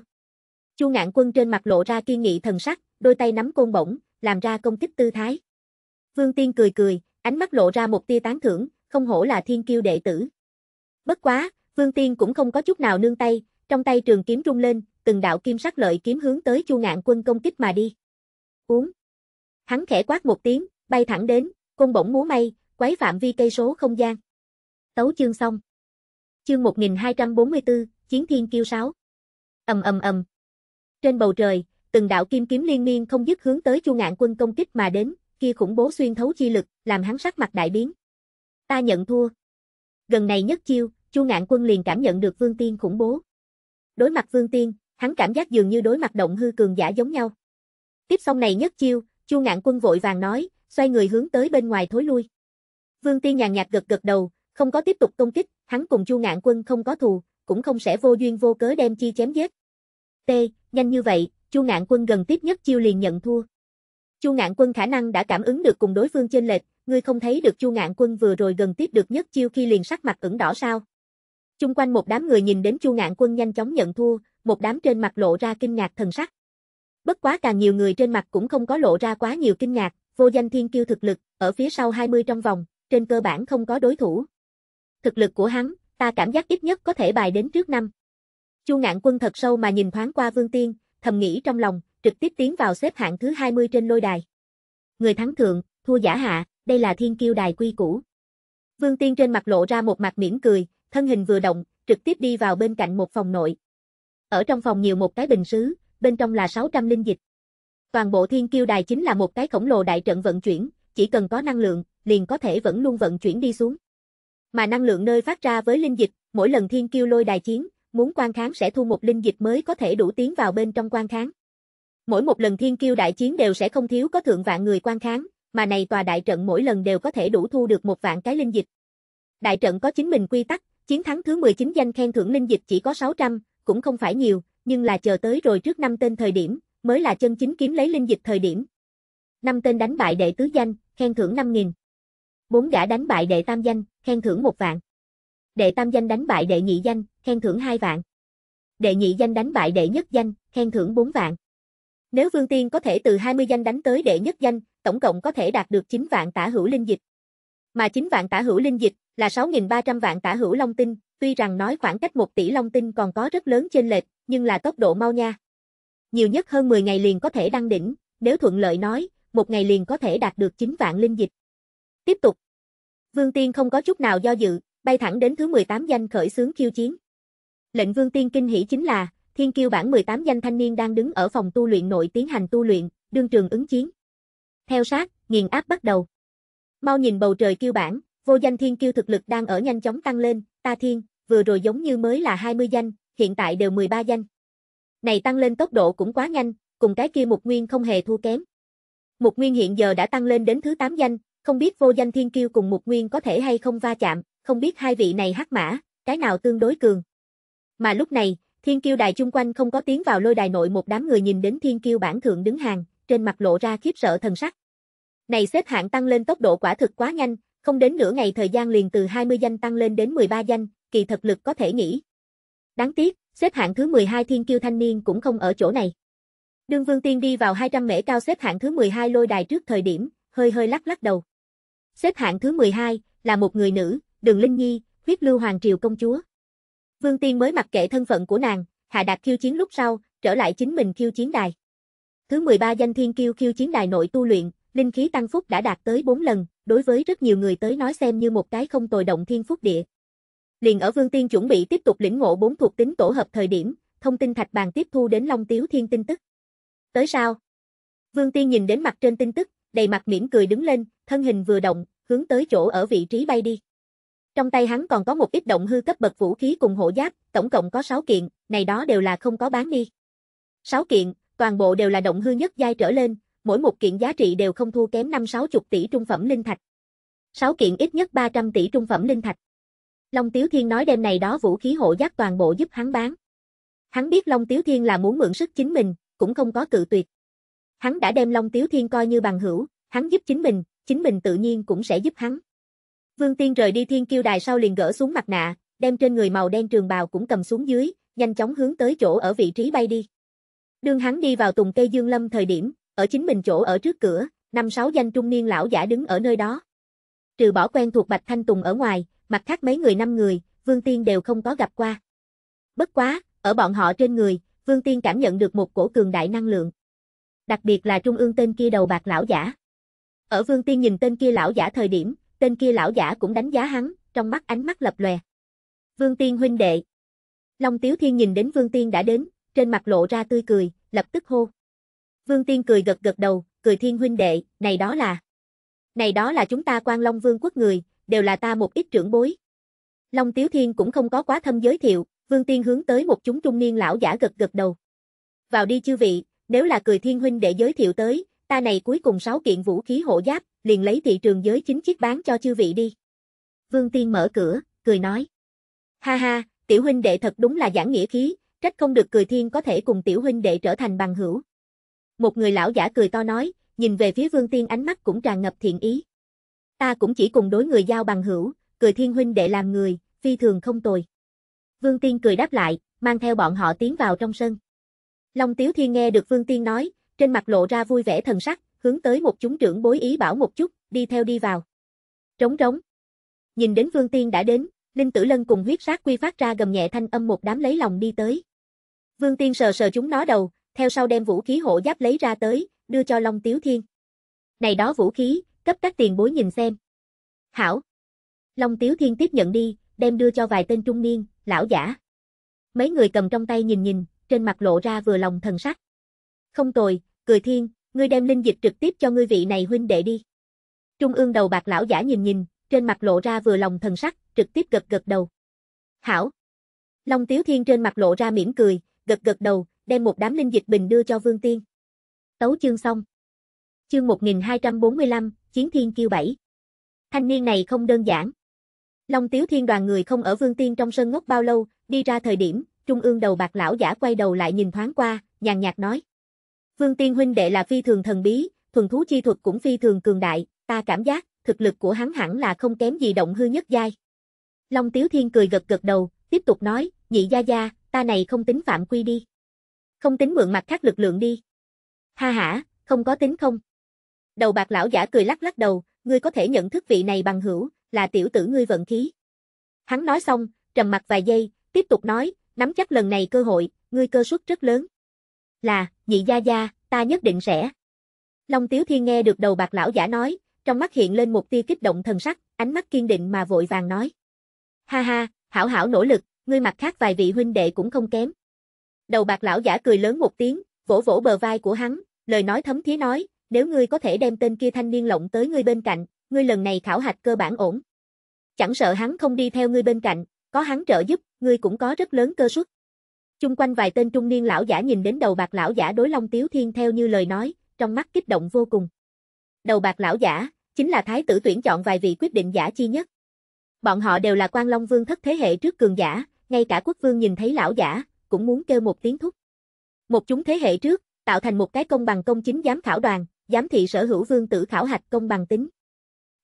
Chu ngạn quân trên mặt lộ ra kiên nghị thần sắc, đôi tay nắm côn bổng, làm ra công kích tư thái. Vương Tiên cười cười, ánh mắt lộ ra một tia tán thưởng, không hổ là thiên kiêu đệ tử. Bất quá, Vương Tiên cũng không có chút nào nương tay, trong tay trường kiếm rung lên, từng đạo kim sắc lợi kiếm hướng tới Chu Ngạn Quân công kích mà đi. Uống. Hắn khẽ quát một tiếng, bay thẳng đến, côn bổng múa may, quấy phạm vi cây số không gian. Tấu chương xong. Chương 1244, Chiến Thiên Kiêu sáu. Ầm ầm ầm. Trên bầu trời, từng đạo kim kiếm liên miên không dứt hướng tới Chu Ngạn Quân công kích mà đến, kia khủng bố xuyên thấu chi lực, làm hắn sắc mặt đại biến. Ta nhận thua. Gần này nhất chiêu, Chu Ngạn Quân liền cảm nhận được Vương Tiên khủng bố. Đối mặt Vương Tiên, hắn cảm giác dường như đối mặt động hư cường giả giống nhau. Tiếp xong này nhất chiêu, Chu Ngạn Quân vội vàng nói, xoay người hướng tới bên ngoài thối lui. Vương Tiên nhàn nhạt gật gật đầu, không có tiếp tục công kích, hắn cùng Chu Ngạn Quân không có thù, cũng không sẽ vô duyên vô cớ đem chi chém giết. T, nhanh như vậy, Chu Ngạn Quân gần tiếp nhất chiêu liền nhận thua. Chu Ngạn Quân khả năng đã cảm ứng được cùng đối phương trên lệch, ngươi không thấy được Chu Ngạn Quân vừa rồi gần tiếp được nhất chiêu khi liền sắc mặt ửng đỏ sao? Chung quanh một đám người nhìn đến Chu Ngạn Quân nhanh chóng nhận thua, một đám trên mặt lộ ra kinh ngạc thần sắc. Bất quá càng nhiều người trên mặt cũng không có lộ ra quá nhiều kinh ngạc, vô danh thiên kiêu thực lực, ở phía sau 20 trong vòng, trên cơ bản không có đối thủ. Thực lực của hắn, ta cảm giác ít nhất có thể bài đến trước năm. Chu Ngạn Quân thật sâu mà nhìn thoáng qua Vương Tiên, thầm nghĩ trong lòng, trực tiếp tiến vào xếp hạng thứ 20 trên lôi đài. Người thắng thượng, thua giả hạ, đây là thiên kiêu đài quy củ. Vương Tiên trên mặt lộ ra một mặt mỉm cười, thân hình vừa động, trực tiếp đi vào bên cạnh một phòng nội. Ở trong phòng nhiều một cái bình sứ, bên trong là 600 linh dịch. Toàn bộ thiên kiêu đài chính là một cái khổng lồ đại trận vận chuyển, chỉ cần có năng lượng, liền có thể vẫn luôn vận chuyển đi xuống. Mà năng lượng nơi phát ra với linh dịch, mỗi lần thiên kiêu lôi đài chiến, muốn quan kháng sẽ thu một linh dịch mới có thể đủ tiến vào bên trong quan kháng. Mỗi một lần thiên kiêu đại chiến đều sẽ không thiếu có thượng vạn người quan kháng, mà này tòa đại trận mỗi lần đều có thể đủ thu được một vạn cái linh dịch. Đại trận có chính mình quy tắc, chiến thắng thứ 19 danh khen thưởng linh dịch chỉ có 600, cũng không phải nhiều, nhưng là chờ tới rồi trước năm tên thời điểm, mới là chân chính kiếm lấy linh dịch thời điểm. Năm tên đánh bại đệ tứ danh, khen thưởng 5.000. Bốn gã đánh bại đệ tam danh, khen thưởng một vạn. Đệ tam danh đánh bại đệ nhị danh, khen thưởng hai vạn. Đệ nhị danh đánh bại đệ nhất danh, khen thưởng 4 vạn. Nếu Vương Tiên có thể từ 20 danh đánh tới đệ nhất danh, tổng cộng có thể đạt được 9 vạn tả hữu linh dịch. Mà 9 vạn tả hữu linh dịch là 6.300 vạn tả hữu long tinh, Tuy rằng nói khoảng cách một tỷ long tinh còn có rất lớn trên lệch, nhưng là tốc độ mau nha. Nhiều nhất hơn 10 ngày liền có thể đăng đỉnh, nếu thuận lợi nói, một ngày liền có thể đạt được 9 vạn linh dịch. Tiếp tục. Vương Tiên không có chút nào do dự, bay thẳng đến thứ 18 danh khởi xướng khiêu chiến. Lệnh Vương Tiên kinh hỉ chính là, Thiên Kiêu bản 18 danh thanh niên đang đứng ở phòng tu luyện nội tiến hành tu luyện, đương trường ứng chiến. Theo sát, nghiền áp bắt đầu. Mau nhìn bầu trời kiêu bản, vô danh thiên kiêu thực lực đang ở nhanh chóng tăng lên, ta thiên, vừa rồi giống như mới là 20 danh, hiện tại đều 13 danh. Này tăng lên tốc độ cũng quá nhanh, cùng cái kia Mục Nguyên không hề thua kém. Mục Nguyên hiện giờ đã tăng lên đến thứ 8 danh, không biết vô danh thiên kiêu cùng Mục Nguyên có thể hay không va chạm, không biết hai vị này hắc mã, cái nào tương đối cường. Mà lúc này, thiên kiêu đài chung quanh không có tiếng vào lôi đài nội một đám người nhìn đến thiên kiêu bản thượng đứng hàng, trên mặt lộ ra khiếp sợ thần sắc. Này xếp hạng tăng lên tốc độ quả thực quá nhanh, không đến nửa ngày thời gian liền từ 20 danh tăng lên đến 13 danh, kỳ thực lực có thể nghĩ. Đáng tiếc, xếp hạng thứ 12 thiên kiêu thanh niên cũng không ở chỗ này. Đương Vương Tiên đi vào 200 mễ cao xếp hạng thứ 12 lôi đài trước thời điểm, hơi hơi lắc lắc đầu. Xếp hạng thứ 12 là một người nữ, Đường Linh Nhi, huyết lưu hoàng triều công chúa. Vương Tiên mới mặc kệ thân phận của nàng, hạ đạt khiêu chiến lúc sau, trở lại chính mình khiêu chiến đài. Thứ 13 danh thiên kiêu khiêu chiến đài nội tu luyện, linh khí tăng phúc đã đạt tới 4 lần, đối với rất nhiều người tới nói xem như một cái không tồi động thiên phúc địa. Liền ở Vương Tiên chuẩn bị tiếp tục lĩnh ngộ bốn thuộc tính tổ hợp thời điểm, thông tin thạch bàn tiếp thu đến Long Tiếu Thiên tin tức. Tới sao? Vương Tiên nhìn đến mặt trên tin tức, đầy mặt mỉm cười đứng lên, thân hình vừa động, hướng tới chỗ ở vị trí bay đi. Trong tay hắn còn có một ít động hư cấp bậc vũ khí cùng hộ giáp, tổng cộng có 6 kiện, này đó đều là không có bán đi. 6 kiện, toàn bộ đều là động hư nhất giai trở lên, mỗi một kiện giá trị đều không thua kém 5-60 tỷ trung phẩm linh thạch. 6 kiện ít nhất 300 tỷ trung phẩm linh thạch. Long Tiếu Thiên nói đêm này đó vũ khí hộ giác toàn bộ giúp hắn bán. Hắn biết Long Tiếu Thiên là muốn mượn sức chính mình, cũng không có cự tuyệt. Hắn đã đem Long Tiếu Thiên coi như bằng hữu, hắn giúp chính mình, chính mình tự nhiên cũng sẽ giúp hắn. Vương Tiên rời đi Thiên Kiêu Đài sau liền gỡ xuống mặt nạ, đem trên người màu đen trường bào cũng cầm xuống dưới, nhanh chóng hướng tới chỗ ở vị trí bay đi. Đường hắn đi vào tùng cây dương lâm thời điểm, ở chính mình chỗ ở trước cửa, năm sáu danh trung niên lão giả đứng ở nơi đó. Trừ bỏ quen thuộc Bạch Thanh Tùng ở ngoài, mặt khác mấy người năm người, Vương Tiên đều không có gặp qua. Bất quá, ở bọn họ trên người, Vương Tiên cảm nhận được một cổ cường đại năng lượng. Đặc biệt là trung ương tên kia đầu bạc lão giả. Ở Vương Tiên nhìn tên kia lão giả thời điểm, tên kia lão giả cũng đánh giá hắn, trong mắt ánh mắt lập lòe. Vương Tiên huynh đệ. Long Tiếu Thiên nhìn đến Vương Tiên đã đến, trên mặt lộ ra tươi cười, lập tức hô. Vương Tiên cười gật gật đầu, cười Thiên huynh đệ, này đó là. Này đó là chúng ta quan Long Vương quốc người, đều là ta một ít trưởng bối. Long Tiếu Thiên cũng không có quá thâm giới thiệu, Vương Tiên hướng tới một chúng trung niên lão giả gật gật đầu. Vào đi chư vị, nếu là cười thiên huynh để giới thiệu tới, ta này cuối cùng sáu kiện vũ khí hộ giáp, liền lấy thị trường giới chính chiếc bán cho chư vị đi. Vương Tiên mở cửa, cười nói. Ha ha, tiểu huynh đệ thật đúng là giảng nghĩa khí, trách không được cười thiên có thể cùng tiểu huynh đệ trở thành bằng hữu. Một người lão giả cười to nói, nhìn về phía Vương Tiên ánh mắt cũng tràn ngập thiện ý. Ta cũng chỉ cùng đối người giao bằng hữu, cười thiên huynh đệ làm người, phi thường không tồi. Vương Tiên cười đáp lại, mang theo bọn họ tiến vào trong sân. Long Tiếu Thiên nghe được Vương Tiên nói, trên mặt lộ ra vui vẻ thần sắc, hướng tới một chúng trưởng bối ý bảo một chút, đi theo đi vào. Trống trống. Nhìn đến Vương Tiên đã đến, Linh Tử Lân cùng huyết sát quy phát ra gầm nhẹ thanh âm một đám lấy lòng đi tới. Vương Tiên sờ sờ chúng nó đầu, theo sau đem vũ khí hộ giáp lấy ra tới, đưa cho Long Tiếu Thiên. Này đó vũ khí, cấp các tiền bối nhìn xem. Hảo. Long Tiếu Thiên tiếp nhận đi, đem đưa cho vài tên trung niên, lão giả. Mấy người cầm trong tay nhìn nhìn, trên mặt lộ ra vừa lòng thần sắc. Không tồi, cười thiên, ngươi đem linh dịch trực tiếp cho ngươi vị này huynh đệ đi. Trung ương đầu bạc lão giả nhìn nhìn, trên mặt lộ ra vừa lòng thần sắc, trực tiếp gật gật đầu. Hảo. Long Tiếu Thiên trên mặt lộ ra mỉm cười, gật gật đầu, đem một đám linh dịch bình đưa cho Vương Tiên. Tấu chương xong. Chương 1245, chiến thiên kiêu bảy. Thanh niên này không đơn giản. Long Tiếu Thiên đoàn người không ở Vương Tiên trong sân ngốc bao lâu, đi ra thời điểm, trung ương đầu bạc lão giả quay đầu lại nhìn thoáng qua, nhàn nhạt nói. Vương Tiên huynh đệ là phi thường thần bí, thuần thú chi thuật cũng phi thường cường đại, ta cảm giác, thực lực của hắn hẳn là không kém gì động hư nhất giai. Long Tiếu Thiên cười gật gật đầu, tiếp tục nói, nhị gia gia, ta này không tính phạm quy đi. Không tính mượn mặt khác lực lượng đi. Ha ha không có tính không. Đầu bạc lão giả cười lắc lắc đầu, ngươi có thể nhận thức vị này bằng hữu, là tiểu tử ngươi vận khí. Hắn nói xong, trầm mặt vài giây, tiếp tục nói, nắm chắc lần này cơ hội, ngươi cơ suất rất lớn. Là, nhị gia gia, ta nhất định sẽ. Long Tiếu Thiên nghe được đầu bạc lão giả nói, trong mắt hiện lên một tia kích động thần sắc, ánh mắt kiên định mà vội vàng nói. Ha ha, hảo hảo nỗ lực, ngươi mặt khác vài vị huynh đệ cũng không kém. Đầu bạc lão giả cười lớn một tiếng, vỗ vỗ bờ vai của hắn, lời nói thấm thía nói, nếu ngươi có thể đem tên kia thanh niên lộng tới ngươi bên cạnh, ngươi lần này khảo hạch cơ bản ổn. Chẳng sợ hắn không đi theo ngươi bên cạnh, có hắn trợ giúp, ngươi cũng có rất lớn cơ suất. Chung quanh vài tên trung niên lão giả nhìn đến đầu bạc lão giả đối Long Tiếu Thiên theo như lời nói, trong mắt kích động vô cùng. Đầu bạc lão giả, chính là thái tử tuyển chọn vài vị quyết định giả chi nhất. Bọn họ đều là quan Long Vương thất thế hệ trước cường giả, ngay cả quốc vương nhìn thấy lão giả, cũng muốn kêu một tiếng thúc. Một chúng thế hệ trước, tạo thành một cái công bằng công chính giám khảo đoàn, giám thị sở hữu vương tử khảo hạch công bằng tính.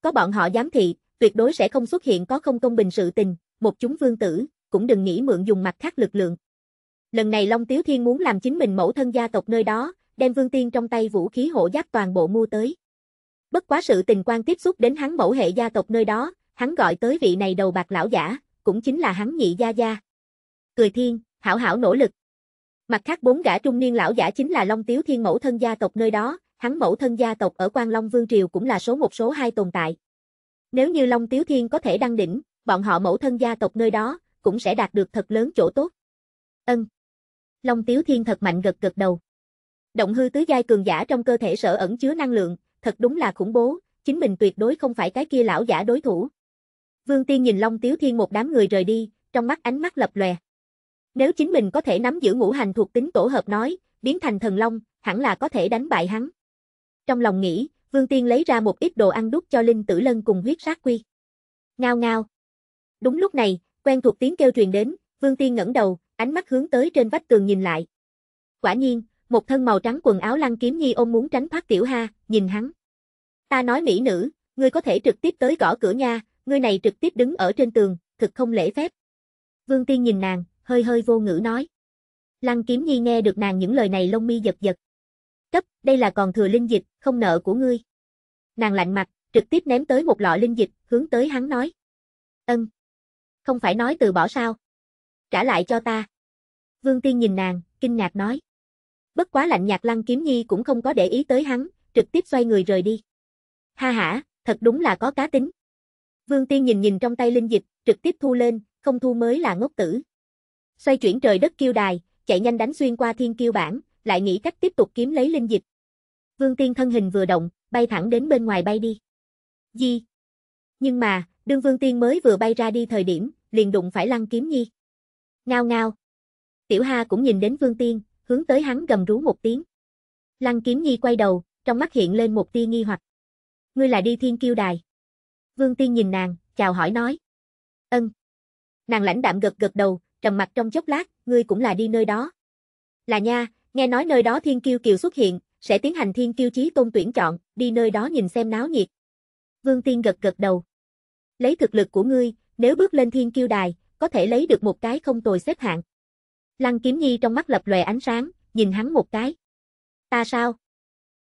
Có bọn họ giám thị, tuyệt đối sẽ không xuất hiện có không công bình sự tình, một chúng vương tử, cũng đừng nghĩ mượn dùng mặt khác lực lượng. Lần này Long Tiếu Thiên muốn làm chính mình mẫu thân gia tộc nơi đó, đem vương tiên trong tay vũ khí hộ giáp toàn bộ mua tới. Bất quá sự tình quan tiếp xúc đến hắn mẫu hệ gia tộc nơi đó, hắn gọi tới vị này đầu bạc lão giả, cũng chính là hắn nhị gia gia. Cười thiên, hảo hảo nỗ lực. Mặt khác bốn gã trung niên lão giả chính là Long Tiếu Thiên mẫu thân gia tộc nơi đó, hắn mẫu thân gia tộc ở Quang Long Vương Triều cũng là số một số hai tồn tại. Nếu như Long Tiếu Thiên có thể đăng đỉnh, bọn họ mẫu thân gia tộc nơi đó, cũng sẽ đạt được thật lớn chỗ tốt. Ân. Long Tiếu Thiên thật mạnh gật gật đầu. Động hư tứ giai cường giả trong cơ thể sở ẩn chứa năng lượng, thật đúng là khủng bố, chính mình tuyệt đối không phải cái kia lão giả đối thủ. Vương Tiên nhìn Long Tiếu Thiên một đám người rời đi, trong mắt ánh mắt lập lòe. Nếu chính mình có thể nắm giữ ngũ hành thuộc tính tổ hợp nói, biến thành thần long, hẳn là có thể đánh bại hắn trong lòng nghĩ, Vương Tiên lấy ra một ít đồ ăn đút cho Linh Tử Lân cùng huyết sát quy. Ngao ngao. Đúng lúc này, quen thuộc tiếng kêu truyền đến, Vương Tiên ngẩng đầu, ánh mắt hướng tới trên vách tường nhìn lại. Quả nhiên, một thân màu trắng quần áo lăng kiếm nhi ôm muốn tránh thoát tiểu ha, nhìn hắn. Ta nói mỹ nữ, ngươi có thể trực tiếp tới gõ cửa nha, ngươi này trực tiếp đứng ở trên tường, thực không lễ phép. Vương Tiên nhìn nàng, hơi hơi vô ngữ nói. Lăng kiếm nhi nghe được nàng những lời này lông mi giật giật. Cấp, đây là còn thừa linh dịch, không nợ của ngươi. Nàng lạnh mặt, trực tiếp ném tới một lọ linh dịch, hướng tới hắn nói. Ân. Không phải nói từ bỏ sao. Trả lại cho ta. Vương Tiên nhìn nàng, kinh ngạc nói. Bất quá lạnh nhạt lăng kiếm nhi cũng không có để ý tới hắn, trực tiếp xoay người rời đi. Ha ha, thật đúng là có cá tính. Vương Tiên nhìn nhìn trong tay linh dịch, trực tiếp thu lên, không thu mới là ngốc tử. Xoay chuyển trời đất kiêu đài, chạy nhanh đánh xuyên qua thiên kiêu bản, lại nghĩ cách tiếp tục kiếm lấy linh dịch. Vương Tiên thân hình vừa động, bay thẳng đến bên ngoài bay đi. Gì? Nhưng mà, đương Vương Tiên mới vừa bay ra đi thời điểm, liền đụng phải Lăng Kiếm Nhi. Ngao ngao. Tiểu Hà cũng nhìn đến Vương Tiên, hướng tới hắn gầm rú một tiếng. Lăng Kiếm Nhi quay đầu, trong mắt hiện lên một tia nghi hoặc. Ngươi là đi Thiên Kiêu Đài. Vương Tiên nhìn nàng, chào hỏi nói. Ân. Nàng lãnh đạm gật gật đầu, trầm mặt trong chốc lát, ngươi cũng là đi nơi đó. Là nha, Nghe nói nơi đó thiên kiêu kiều xuất hiện, sẽ tiến hành thiên kiêu chí tôn tuyển chọn, đi nơi đó nhìn xem náo nhiệt. Vương Tiên gật gật đầu. Lấy thực lực của ngươi, nếu bước lên thiên kiêu đài, có thể lấy được một cái không tồi xếp hạng. Lăng Kiếm Nhi trong mắt lập lòe ánh sáng, nhìn hắn một cái. Ta sao?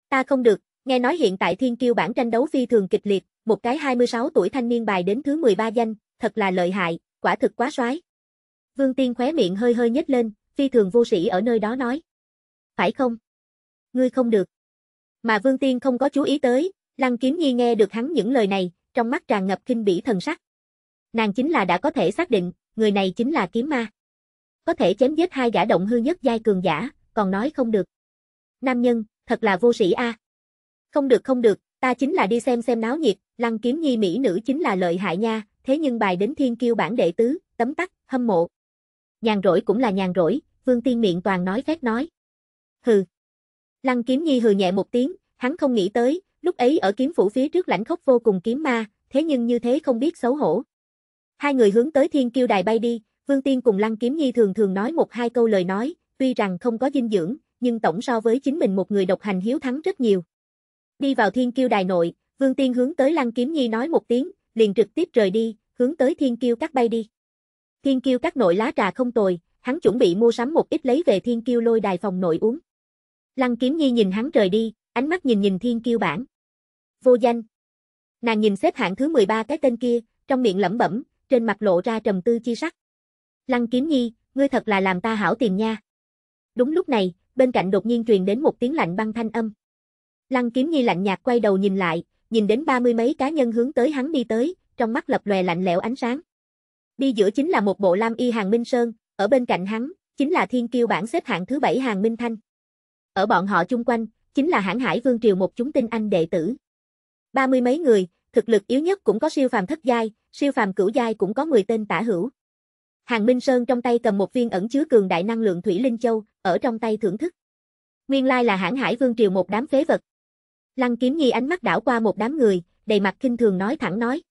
Ta không được, nghe nói hiện tại thiên kiêu bản tranh đấu phi thường kịch liệt, một cái 26 tuổi thanh niên bài đến thứ 13 danh, thật là lợi hại, quả thực quá soái. Vương Tiên khóe miệng hơi hơi nhếch lên, phi thường vô sĩ ở nơi đó nói phải không? Ngươi không được. Mà Vương Tiên không có chú ý tới, Lăng Kiếm Nhi nghe được hắn những lời này, trong mắt tràn ngập kinh bỉ thần sắc. Nàng chính là đã có thể xác định, người này chính là kiếm ma. Có thể chém giết hai gã động hư nhất giai cường giả, còn nói không được. Nam nhân, thật là vô sĩ a. À. Không được không được, ta chính là đi xem xem náo nhiệt, Lăng Kiếm Nhi mỹ nữ chính là lợi hại nha, thế nhưng bài đến thiên kiêu bản đệ tứ, tấm tắc, hâm mộ. Nhàn rỗi cũng là nhàn rỗi, Vương Tiên miệng toàn nói phét nói hừ. Lăng Kiếm Nhi hừ nhẹ một tiếng, hắn không nghĩ tới, lúc ấy ở kiếm phủ phía trước lãnh khốc vô cùng kiếm ma, thế nhưng như thế không biết xấu hổ. Hai người hướng tới Thiên Kiêu Đài bay đi, Vương Tiên cùng Lăng Kiếm Nhi thường thường nói một hai câu lời nói, tuy rằng không có dinh dưỡng, nhưng tổng so với chính mình một người độc hành hiếu thắng rất nhiều. Đi vào Thiên Kiêu Đài nội, Vương Tiên hướng tới Lăng Kiếm Nhi nói một tiếng, liền trực tiếp rời đi, hướng tới Thiên Kiêu Các bay đi. Thiên Kiêu Các nội lá trà không tồi, hắn chuẩn bị mua sắm một ít lấy về Thiên Kiêu Lôi Đài phòng nội uống. Lăng Kiếm Nhi nhìn hắn rời đi, ánh mắt nhìn nhìn thiên kiêu bản. Vô danh. Nàng nhìn xếp hạng thứ 13 cái tên kia, trong miệng lẩm bẩm, trên mặt lộ ra trầm tư chi sắc. Lăng Kiếm Nhi, ngươi thật là làm ta hảo tìm nha. Đúng lúc này, bên cạnh đột nhiên truyền đến một tiếng lạnh băng thanh âm. Lăng Kiếm Nhi lạnh nhạt quay đầu nhìn lại, nhìn đến ba mươi mấy cá nhân hướng tới hắn đi tới, trong mắt lập lòe lạnh lẽo ánh sáng. Đi giữa chính là một bộ lam y hàng Minh Sơn, ở bên cạnh hắn, chính là thiên kiêu bản xếp hạng thứ bảy hàng Minh Thanh. Ở bọn họ chung quanh, chính là hãng hải vương triều một chúng tinh anh đệ tử. Ba mươi mấy người, thực lực yếu nhất cũng có siêu phàm thất giai, siêu phàm cửu giai cũng có 10 tên tả hữu. Hàng Minh Sơn trong tay cầm một viên ẩn chứa cường đại năng lượng thủy linh châu, ở trong tay thưởng thức. Nguyên lai là hãng hải vương triều một đám phế vật. Lăng Kiếm Nhi ánh mắt đảo qua một đám người, đầy mặt kinh thường nói thẳng nói.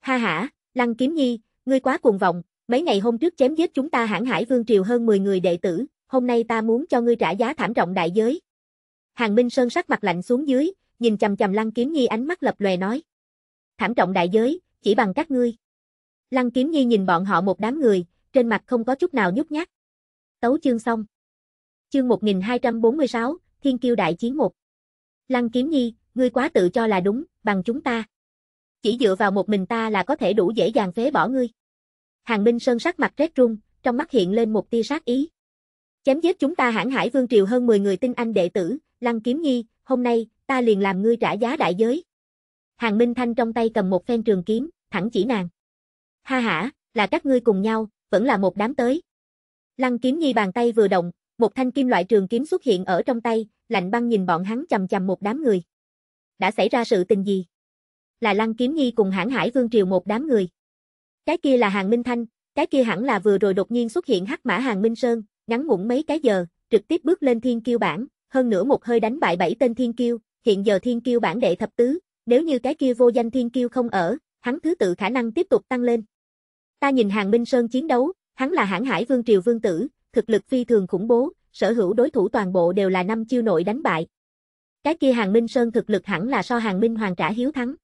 Ha ha, Lăng Kiếm Nhi, ngươi quá cuồng vọng, mấy ngày hôm trước chém giết chúng ta hãng hải vương triều hơn 10 người đệ tử, hôm nay ta muốn cho ngươi trả giá thảm trọng đại giới. Hàng Minh Sơn sắc mặt lạnh xuống dưới, nhìn chầm chầm Lăng Kiếm Nhi ánh mắt lập lòe nói. Thảm trọng đại giới, chỉ bằng các ngươi. Lăng Kiếm Nhi nhìn bọn họ một đám người, trên mặt không có chút nào nhút nhát. Tấu chương xong. Chương 1246, Thiên Kiêu Đại Chiến 1. Lăng Kiếm Nhi, ngươi quá tự cho là đúng, bằng chúng ta. Chỉ dựa vào một mình ta là có thể đủ dễ dàng phế bỏ ngươi. Hàng Minh Sơn sắc mặt rét run, trong mắt hiện lên một tia sát ý chém giết chúng ta hãn hải vương triều hơn 10 người tinh anh đệ tử, Lăng Kiếm Nhi, hôm nay, ta liền làm ngươi trả giá đại giới. Hàng Minh Thanh trong tay cầm một phen trường kiếm, thẳng chỉ nàng. Ha ha, là các ngươi cùng nhau, vẫn là một đám tới. Lăng Kiếm Nhi bàn tay vừa động, một thanh kim loại trường kiếm xuất hiện ở trong tay, lạnh băng nhìn bọn hắn chầm chầm một đám người. Đã xảy ra sự tình gì? Là Lăng Kiếm Nhi cùng hãn hải vương triều một đám người. Cái kia là Hàng Minh Thanh, cái kia hẳn là vừa rồi đột nhiên xuất hiện hắc mã Hàng Minh Sơn, ngắn ngủn mấy cái giờ, trực tiếp bước lên thiên kiêu bảng, hơn nữa một hơi đánh bại bảy tên thiên kiêu, hiện giờ thiên kiêu bảng đệ thập tứ, nếu như cái kia vô danh thiên kiêu không ở, hắn thứ tự khả năng tiếp tục tăng lên. Ta nhìn Hàng Minh Sơn chiến đấu, hắn là hãng hải vương triều vương tử, thực lực phi thường khủng bố, sở hữu đối thủ toàn bộ đều là năm chiêu nội đánh bại. Cái kia Hàng Minh Sơn thực lực hẳn là so Hàng Minh Hoàng trả hiếu thắng.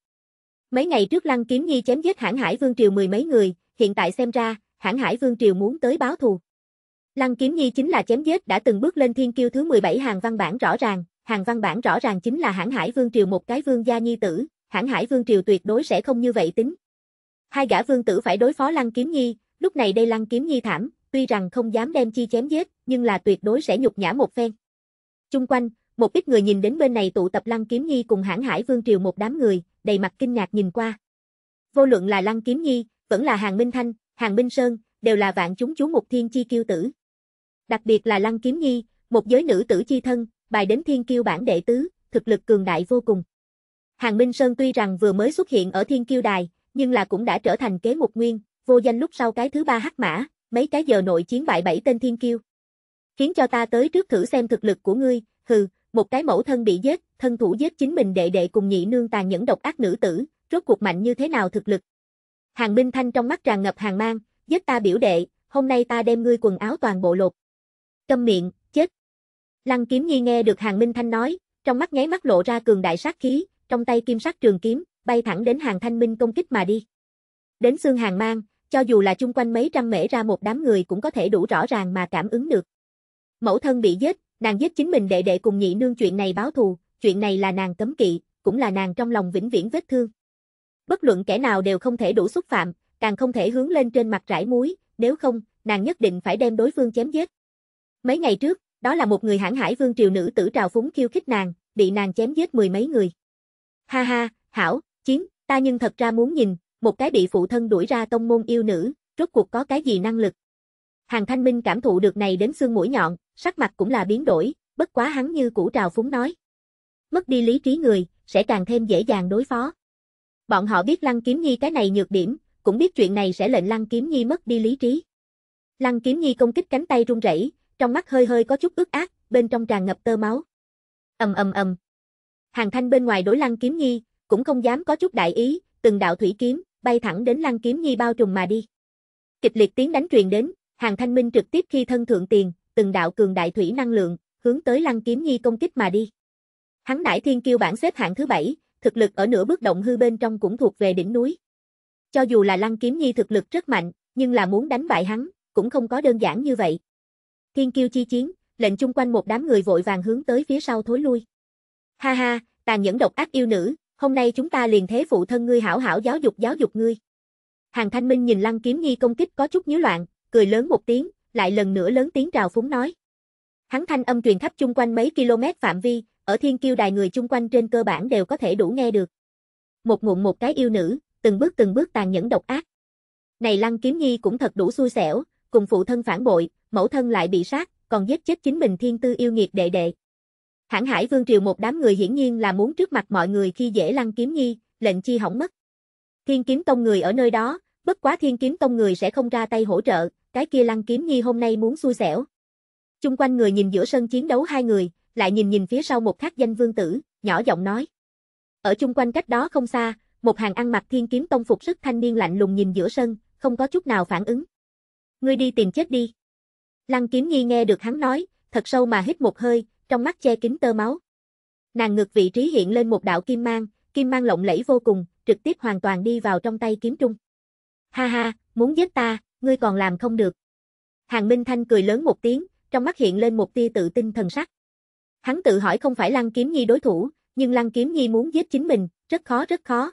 Mấy ngày trước Lăng Kiếm Nhi chém giết hãng hải vương triều mười mấy người, hiện tại xem ra, hãng hải vương triều muốn tới báo thù. Lăng Kiếm Nhi chính là chém giết đã từng bước lên thiên kiêu thứ 17 hàng văn bản rõ ràng, hàng văn bản rõ ràng chính là hãng hải vương triều một cái vương gia nhi tử, hãng hải vương triều tuyệt đối sẽ không như vậy tính. Hai gã vương tử phải đối phó Lăng Kiếm Nhi, lúc này đây Lăng Kiếm Nhi thảm, tuy rằng không dám đem chi chém giết, nhưng là tuyệt đối sẽ nhục nhã một phen. Trung quanh, một ít người nhìn đến bên này tụ tập Lăng Kiếm Nhi cùng hãng hải vương triều một đám người, đầy mặt kinh ngạc nhìn qua. Vô luận là Lăng Kiếm Nhi, vẫn là Hàng Minh Thanh, Hàng Minh Sơn, đều là vạn chúng chú mục thiên chi kiêu tử. Đặc biệt là Lăng Kiếm Nhi, một giới nữ tử chi thân, bài đến thiên kiêu bản đệ tứ, thực lực cường đại vô cùng. Hàng Minh Sơn tuy rằng vừa mới xuất hiện ở thiên kiêu đài, nhưng là cũng đã trở thành kế mục nguyên, vô danh lúc sau cái thứ ba hắc mã, mấy cái giờ nội chiến bại bảy tên thiên kiêu. Khiến cho ta tới trước thử xem thực lực của ngươi, hừ, một cái mẫu thân bị giết, thân thủ giết chính mình đệ đệ cùng nhị nương tàn nhẫn độc ác nữ tử, rốt cuộc mạnh như thế nào thực lực. Hàng Minh Thanh trong mắt tràn ngập hàng mang, giết ta biểu đệ, hôm nay ta đem ngươi quần áo toàn bộ lột. Câm miệng, chết. Lăng Kiếm Nhi nghe được Hàng Minh Thanh nói, trong mắt nháy mắt lộ ra cường đại sát khí, trong tay kim sắc trường kiếm, bay thẳng đến Hàng Thanh Minh công kích mà đi. Đến xương hàng mang, cho dù là chung quanh mấy trăm mễ ra một đám người cũng có thể đủ rõ ràng mà cảm ứng được. Mẫu thân bị giết, nàng giết chính mình đệ đệ cùng nhị nương chuyện này báo thù, chuyện này là nàng cấm kỵ, cũng là nàng trong lòng vĩnh viễn vết thương. Bất luận kẻ nào đều không thể đủ xúc phạm, càng không thể hướng lên trên mặt rải muối, nếu không, nàng nhất định phải đem đối phương chém giết. Mấy ngày trước, đó là một người hãng hải vương triều nữ tử trào phúng khiêu khích nàng, bị nàng chém giết mười mấy người. Ha ha, hảo, chiến, ta nhưng thật ra muốn nhìn, một cái bị phụ thân đuổi ra tông môn yêu nữ, rốt cuộc có cái gì năng lực. Hàng Thanh Minh cảm thụ được này đến xương mũi nhọn, sắc mặt cũng là biến đổi, bất quá hắn như cũ trào phúng nói. Mất đi lý trí người, sẽ càng thêm dễ dàng đối phó. Bọn họ biết Lăng Kiếm Nhi cái này nhược điểm, cũng biết chuyện này sẽ lệnh Lăng Kiếm Nhi mất đi lý trí. Lăng Kiếm Nhi công kích cánh tay run rẩy, trong mắt hơi hơi có chút ướt ác bên trong tràn ngập tơ máu. Ầm ầm ầm. Hàng Thanh bên ngoài đối Lăng Kiếm Nhi, cũng không dám có chút đại ý, từng đạo thủy kiếm bay thẳng đến Lăng Kiếm Nhi bao trùm mà đi. Kịch liệt tiếng đánh truyền đến, Hàng Thanh Minh trực tiếp khi thân thượng tiền, từng đạo cường đại thủy năng lượng, hướng tới Lăng Kiếm Nhi công kích mà đi. Hắn đại thiên kiêu bảng xếp hạng thứ bảy thực lực ở nửa bước động hư bên trong cũng thuộc về đỉnh núi. Cho dù là Lăng Kiếm Nhi thực lực rất mạnh, nhưng là muốn đánh bại hắn, cũng không có đơn giản như vậy. Thiên kiêu chi chiến, lệnh chung quanh một đám người vội vàng hướng tới phía sau thối lui. Ha ha, tàn nhẫn độc ác yêu nữ, hôm nay chúng ta liền thế phụ thân ngươi hảo hảo giáo dục giáo dục ngươi. Hàng Thanh Minh nhìn Lăng Kiếm Nhi công kích có chút nhíu loạn, cười lớn một tiếng, lại lần nữa lớn tiếng trào phúng nói. Hắn thanh âm truyền khắp chung quanh mấy km phạm vi, ở thiên kiêu đài người chung quanh trên cơ bản đều có thể đủ nghe được. Một ngụm một cái yêu nữ, từng bước từng bước tàn nhẫn độc ác. Này Lăng Kiếm Nhi cũng thật đủ xui xẻo, cùng phụ thân phản bội, mẫu thân lại bị sát, còn giết chết chính mình thiên tư yêu nghiệt đệ đệ. Hãng Hải Vương triều một đám người hiển nhiên là muốn trước mặt mọi người khi dễ Lăng Kiếm Nhi, lệnh chi hỏng mất. Thiên Kiếm Tông người ở nơi đó, bất quá Thiên Kiếm Tông người sẽ không ra tay hỗ trợ, cái kia Lăng Kiếm Nhi hôm nay muốn xui xẻo. Chung quanh người nhìn giữa sân chiến đấu hai người, lại nhìn nhìn phía sau một khắc danh vương tử, nhỏ giọng nói. Ở chung quanh cách đó không xa, một hàng ăn mặc Thiên Kiếm Tông phục sức thanh niên lạnh lùng nhìn giữa sân, không có chút nào phản ứng ngươi đi tìm chết đi. Lăng kiếm nhi nghe được hắn nói, thật sâu mà hít một hơi, trong mắt che kín tơ máu. Nàng ngược vị trí hiện lên một đạo kim mang, kim mang lộng lẫy vô cùng, trực tiếp hoàn toàn đi vào trong tay kiếm trung. Ha ha, muốn giết ta, ngươi còn làm không được. Hàng Minh Thanh cười lớn một tiếng, trong mắt hiện lên một tia tự tin thần sắc. Hắn tự hỏi không phải Lăng Kiếm Nhi đối thủ, nhưng Lăng Kiếm Nhi muốn giết chính mình, rất khó rất khó.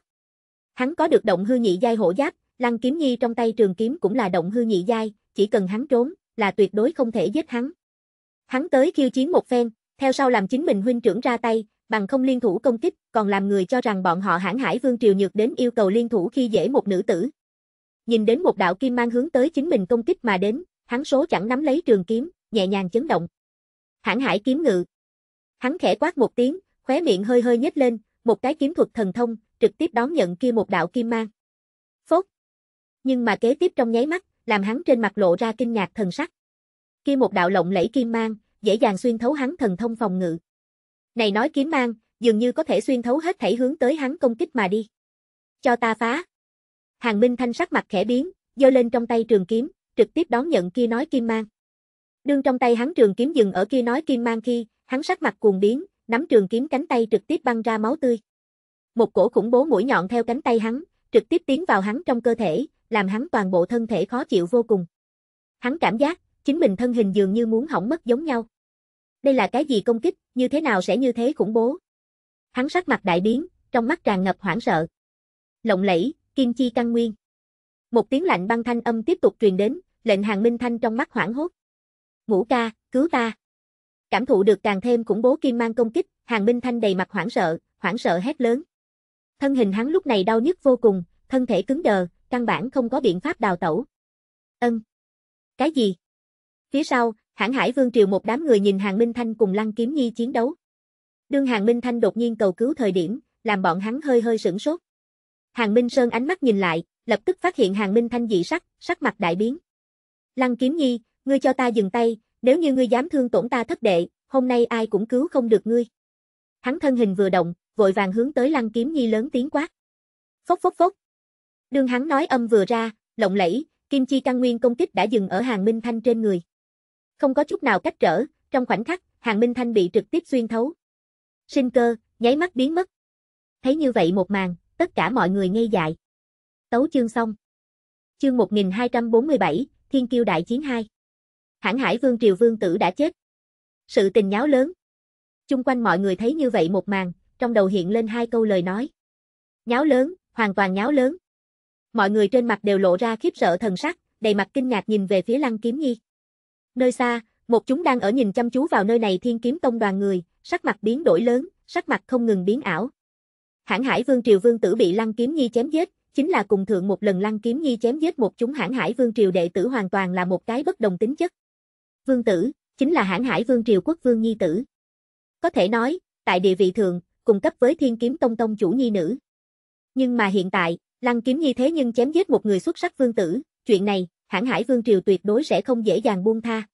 Hắn có được động hư nhị giai hộ giáp, Lăng Kiếm Nhi trong tay trường kiếm cũng là động hư nhị giai, chỉ cần hắn trốn, là tuyệt đối không thể giết hắn. Hắn tới khiêu chiến một phen, theo sau làm chính mình huynh trưởng ra tay, bằng không liên thủ công kích, còn làm người cho rằng bọn họ hãng hải vương triều nhược đến yêu cầu liên thủ khi dễ một nữ tử. Nhìn đến một đạo kim mang hướng tới chính mình công kích mà đến, hắn số chẳng nắm lấy trường kiếm, nhẹ nhàng chấn động. Hãng hải kiếm ngự. Hắn khẽ quát một tiếng, khóe miệng hơi hơi nhếch lên, một cái kiếm thuật thần thông, trực tiếp đón nhận kia một đạo kim mang. Phốt. Nhưng mà kế tiếp trong nháy mắt, làm hắn trên mặt lộ ra kinh ngạc thần sắc. Khi một đạo lộng lẫy kim mang, dễ dàng xuyên thấu hắn thần thông phòng ngự. Này nói kiếm mang, dường như có thể xuyên thấu hết thảy hướng tới hắn công kích mà đi. Cho ta phá. Hàng Minh Thanh sắc mặt khẽ biến, giơ lên trong tay trường kiếm, trực tiếp đón nhận kia nói kim mang. Đương trong tay hắn trường kiếm dừng ở kia nói kim mang khi, hắn sắc mặt cuồng biến, nắm trường kiếm cánh tay trực tiếp băng ra máu tươi. Một cổ khủng bố mũi nhọn theo cánh tay hắn, trực tiếp tiến vào hắn trong cơ thể, làm hắn toàn bộ thân thể khó chịu vô cùng. Hắn cảm giác, chính mình thân hình dường như muốn hỏng mất giống nhau. Đây là cái gì công kích, như thế nào sẽ như thế khủng bố. Hắn sắc mặt đại biến, trong mắt tràn ngập hoảng sợ. Lộng lẫy, kim chi căn nguyên. Một tiếng lạnh băng thanh âm tiếp tục truyền đến, lệnh hàng minh thanh trong mắt hoảng hốt. Ngũ ca, cứu ta. Cảm thụ được càng thêm khủng bố kim mang công kích, hàng minh thanh đầy mặt hoảng sợ, hoảng sợ hét lớn. Thân hình hắn lúc này đau nhức vô cùng, thân thể cứng đờ, căn bản không có biện pháp đào tẩu. Ân. Cái gì? Phía sau, hãng hải vương triều một đám người nhìn Hàng Minh Thanh cùng Lăng Kiếm Nhi chiến đấu. Đương Hàng Minh Thanh đột nhiên cầu cứu thời điểm, làm bọn hắn hơi hơi sửng sốt. Hàng Minh Sơn ánh mắt nhìn lại, lập tức phát hiện Hàng Minh Thanh dị sắc, sắc mặt đại biến. Lăng Kiếm Nhi, ngươi cho ta dừng tay, nếu như ngươi dám thương tổn ta thất đệ, hôm nay ai cũng cứu không được ngươi. Hắn thân hình vừa động, vội vàng hướng tới Lăng Kiếm Nhi lớn tiếng quát. Phốc phốc phốc, Đương hắn nói âm vừa ra, lộng lẫy, kim chi căn nguyên công kích đã dừng ở hàng Minh Thanh trên người. Không có chút nào cách trở, trong khoảnh khắc, hàng Minh Thanh bị trực tiếp xuyên thấu. Sinh cơ, nháy mắt biến mất. Thấy như vậy một màn, tất cả mọi người ngây dại. Tấu chương xong. Chương 1247, Thiên Kiêu Đại Chiến 2. Hãng Hải Vương Triều Vương Tử đã chết. Sự tình nháo lớn. Chung quanh mọi người thấy như vậy một màn, trong đầu hiện lên hai câu lời nói. Nháo lớn, hoàn toàn nháo lớn mọi người trên mặt đều lộ ra khiếp sợ thần sắc, đầy mặt kinh ngạc nhìn về phía Lăng Kiếm Nhi. Nơi xa, một chúng đang ở nhìn chăm chú vào nơi này Thiên Kiếm Tông đoàn người, sắc mặt biến đổi lớn, sắc mặt không ngừng biến ảo. Hãng Hải Vương Triều Vương tử bị Lăng Kiếm Nhi chém giết, chính là cùng thượng một lần Lăng Kiếm Nhi chém giết một chúng Hãng Hải Vương Triều đệ tử hoàn toàn là một cái bất đồng tính chất. Vương tử, chính là Hãng Hải Vương Triều Quốc Vương Nhi tử. Có thể nói, tại địa vị thượng, cùng cấp với Thiên Kiếm Tông Tông chủ Nhi nữ. Nhưng mà hiện tại, Lăng kiếm như thế nhưng chém giết một người xuất sắc vương tử, chuyện này, hãng hải vương triều tuyệt đối sẽ không dễ dàng buông tha.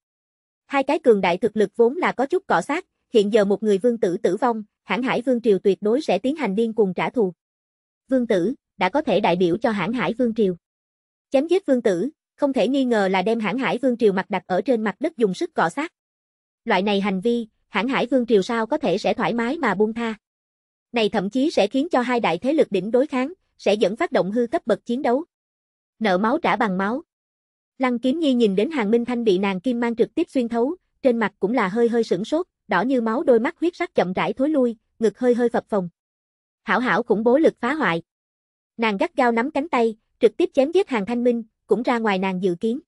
Hai cái cường đại thực lực vốn là có chút cọ sát, hiện giờ một người vương tử tử vong, hãng hải vương triều tuyệt đối sẽ tiến hành điên cùng trả thù. Vương tử, đã có thể đại biểu cho hãng hải vương triều. Chém giết vương tử, không thể nghi ngờ là đem hãng hải vương triều mặt đặt ở trên mặt đất dùng sức cọ sát. Loại này hành vi, hãng hải vương triều sao có thể sẽ thoải mái mà buông tha. Này thậm chí sẽ khiến cho hai đại thế lực đỉnh đối kháng, sẽ dẫn phát động hư cấp bậc chiến đấu. Nợ máu trả bằng máu. Lăng Kiếm Nhi nhìn đến Hàng Minh Thanh bị nàng kim mang trực tiếp xuyên thấu, trên mặt cũng là hơi hơi sửng sốt, đỏ như máu đôi mắt huyết sắc chậm rãi thối lui, ngực hơi hơi phập phồng. Hảo hảo khủng bố lực phá hoại. Nàng gắt gao nắm cánh tay, trực tiếp chém giết Hàng Thanh Minh, cũng ra ngoài nàng dự kiến.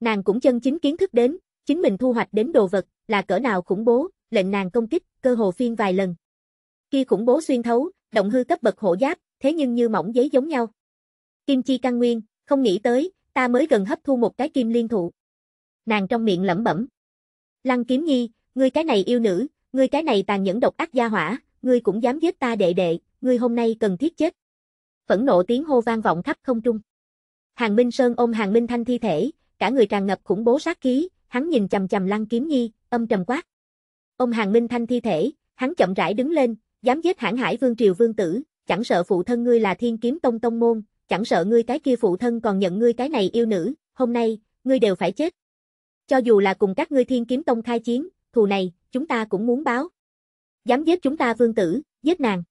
Nàng cũng chân chính kiến thức đến, chính mình thu hoạch đến đồ vật là cỡ nào khủng bố, lệnh nàng công kích, cơ hồ phiên vài lần. Khi khủng bố xuyên thấu, động hư cấp bậc hộ giáp, thế nhưng như mỏng giấy giống nhau. Kim chi căn nguyên, không nghĩ tới, ta mới gần hấp thu một cái kim liên thụ. Nàng trong miệng lẩm bẩm. Lăng kiếm nhi, ngươi cái này yêu nữ, ngươi cái này tàn nhẫn độc ác gia hỏa, ngươi cũng dám giết ta đệ đệ, ngươi hôm nay cần thiết chết. Phẫn nộ tiếng hô vang vọng khắp không trung. Hàng Minh Sơn ôm Hàng Minh Thanh thi thể, cả người tràn ngập khủng bố sát khí, hắn nhìn chầm chầm Lăng Kiếm Nhi, âm trầm quát. Ôm Hàng Minh Thanh thi thể, hắn chậm rãi đứng lên, dám giết hãng Hải Vương Triều Vương tử, chẳng sợ phụ thân ngươi là thiên kiếm tông tông môn, chẳng sợ ngươi cái kia phụ thân còn nhận ngươi cái này yêu nữ, hôm nay, ngươi đều phải chết. Cho dù là cùng các ngươi thiên kiếm tông khai chiến, thù này, chúng ta cũng muốn báo. Dám giết chúng ta vương tử, giết nàng.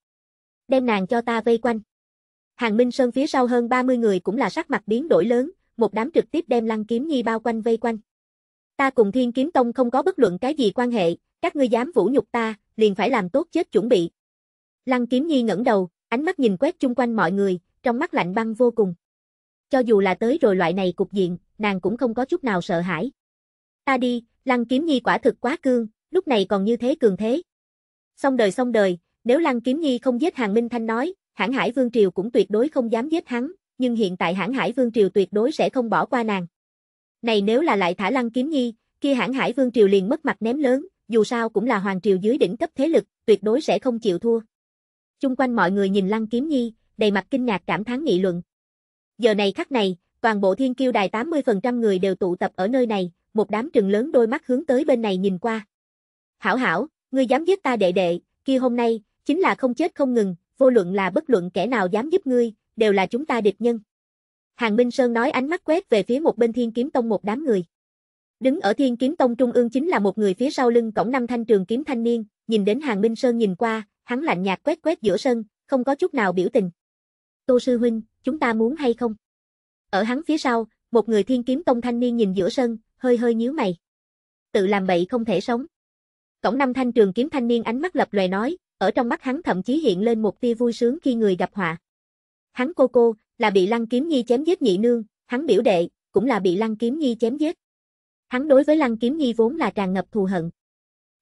Đem nàng cho ta vây quanh. Hàng Minh Sơn phía sau hơn 30 người cũng là sắc mặt biến đổi lớn, một đám trực tiếp đem lăng kiếm nhi bao quanh vây quanh. Ta cùng thiên kiếm tông không có bất luận cái gì quan hệ, các ngươi dám vũ nhục ta, liền phải làm tốt chết chuẩn bị. Lăng kiếm nhi ngẩng đầu, Ánh mắt nhìn quét chung quanh mọi người, trong mắt lạnh băng vô cùng. Cho dù là tới rồi loại này cục diện, nàng cũng không có chút nào sợ hãi. Ta đi, Lăng Kiếm Nhi quả thực quá cương, lúc này còn như thế cường thế. Xong đời xong đời, nếu Lăng Kiếm Nhi không giết Hàng Minh Thanh nói, Hãng Hải Vương Triều cũng tuyệt đối không dám giết hắn, nhưng hiện tại Hãng Hải Vương Triều tuyệt đối sẽ không bỏ qua nàng. Này nếu là lại thả Lăng Kiếm Nhi, kia Hãng Hải Vương Triều liền mất mặt ném lớn, dù sao cũng là hoàng triều dưới đỉnh cấp thế lực, tuyệt đối sẽ không chịu thua chung quanh mọi người nhìn Lăng Kiếm Nhi, đầy mặt kinh ngạc cảm thán nghị luận. Giờ này khắc này, toàn bộ thiên kiêu đài 80% người đều tụ tập ở nơi này, một đám trừng lớn đôi mắt hướng tới bên này nhìn qua. Hảo hảo, ngươi dám giết ta đệ đệ, kia hôm nay, chính là không chết không ngừng, vô luận là bất luận kẻ nào dám giúp ngươi, đều là chúng ta địch nhân. Hàng Minh Sơn nói ánh mắt quét về phía một bên thiên kiếm tông một đám người. Đứng ở thiên kiếm tông trung ương chính là một người phía sau lưng cổng năm thanh trường kiếm thanh niên, nhìn đến Hàng Minh Sơn nhìn qua, hắn lạnh nhạt quét quét giữa sân, không có chút nào biểu tình. Tô sư huynh, chúng ta muốn hay không? Ở hắn phía sau, một người thiên kiếm tông thanh niên nhìn giữa sân, hơi hơi nhíu mày. Tự làm bậy không thể sống. Cổng năm thanh trường kiếm thanh niên ánh mắt lập lòe nói, ở trong mắt hắn thậm chí hiện lên một tia vui sướng khi người gặp họa. Hắn cô cô, là bị lăng kiếm nhi chém giết nhị nương, hắn biểu đệ, cũng là bị lăng kiếm nhi chém giết. Hắn đối với lăng kiếm nhi vốn là tràn ngập thù hận.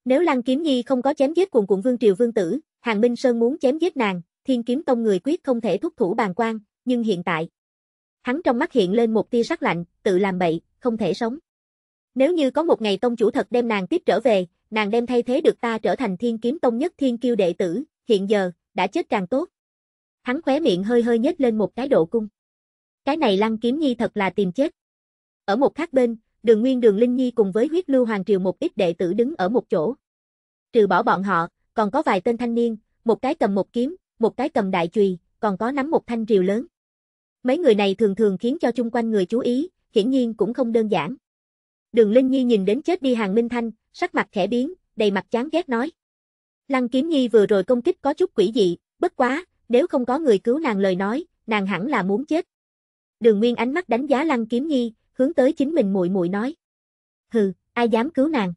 Nếu lăng kiếm nhi không có chém giết cuồng cuộn vương triều vương tử, Hàng Minh Sơn muốn chém giết nàng, Thiên Kiếm Tông người quyết không thể thúc thủ bàn quan, nhưng hiện tại. Hắn trong mắt hiện lên một tia sắc lạnh, tự làm bậy, không thể sống. Nếu như có một ngày tông chủ thật đem nàng tiếp trở về, nàng đem thay thế được ta trở thành Thiên Kiếm Tông nhất thiên kiêu đệ tử, hiện giờ, đã chết càng tốt. Hắn khóe miệng hơi hơi nhếch lên một cái độ cung. Cái này Lăng Kiếm Nhi thật là tìm chết. Ở một khác bên, Đường Nguyên Đường Linh Nhi cùng với huyết lưu hoàng triều một ít đệ tử đứng ở một chỗ. Trừ bỏ bọn họ, còn có vài tên thanh niên, một cái cầm một kiếm, một cái cầm đại chùy, còn có nắm một thanh rìu lớn. Mấy người này thường thường khiến cho chung quanh người chú ý, hiển nhiên cũng không đơn giản. Đường Linh Nhi nhìn đến chết đi Hàng Minh Thanh, sắc mặt khẽ biến, đầy mặt chán ghét nói. Lăng Kiếm Nhi vừa rồi công kích có chút quỷ dị, bất quá, nếu không có người cứu nàng lời nói, nàng hẳn là muốn chết. Đường Nguyên ánh mắt đánh giá Lăng Kiếm Nhi, hướng tới chính mình muội muội nói. Hừ, ai dám cứu nàng?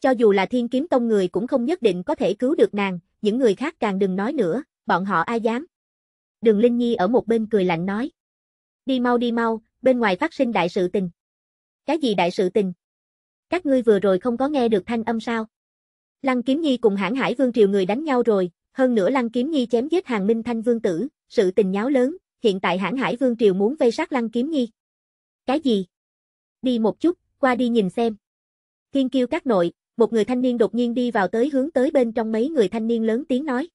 Cho dù là thiên kiếm tông người cũng không nhất định có thể cứu được nàng, những người khác càng đừng nói nữa, bọn họ ai dám. Đường Linh Nhi ở một bên cười lạnh nói. Đi mau đi mau, bên ngoài phát sinh đại sự tình. Cái gì đại sự tình? Các ngươi vừa rồi không có nghe được thanh âm sao? Lăng Kiếm Nhi cùng hãng hải vương triều người đánh nhau rồi, hơn nữa Lăng Kiếm Nhi chém giết hàng minh thanh vương tử, sự tình nháo lớn, hiện tại hãng hải vương triều muốn vây sát Lăng Kiếm Nhi. Cái gì? Đi một chút, qua đi nhìn xem. Thiên kiêu các nội, một người thanh niên đột nhiên đi vào tới hướng tới bên trong mấy người thanh niên lớn tiếng nói.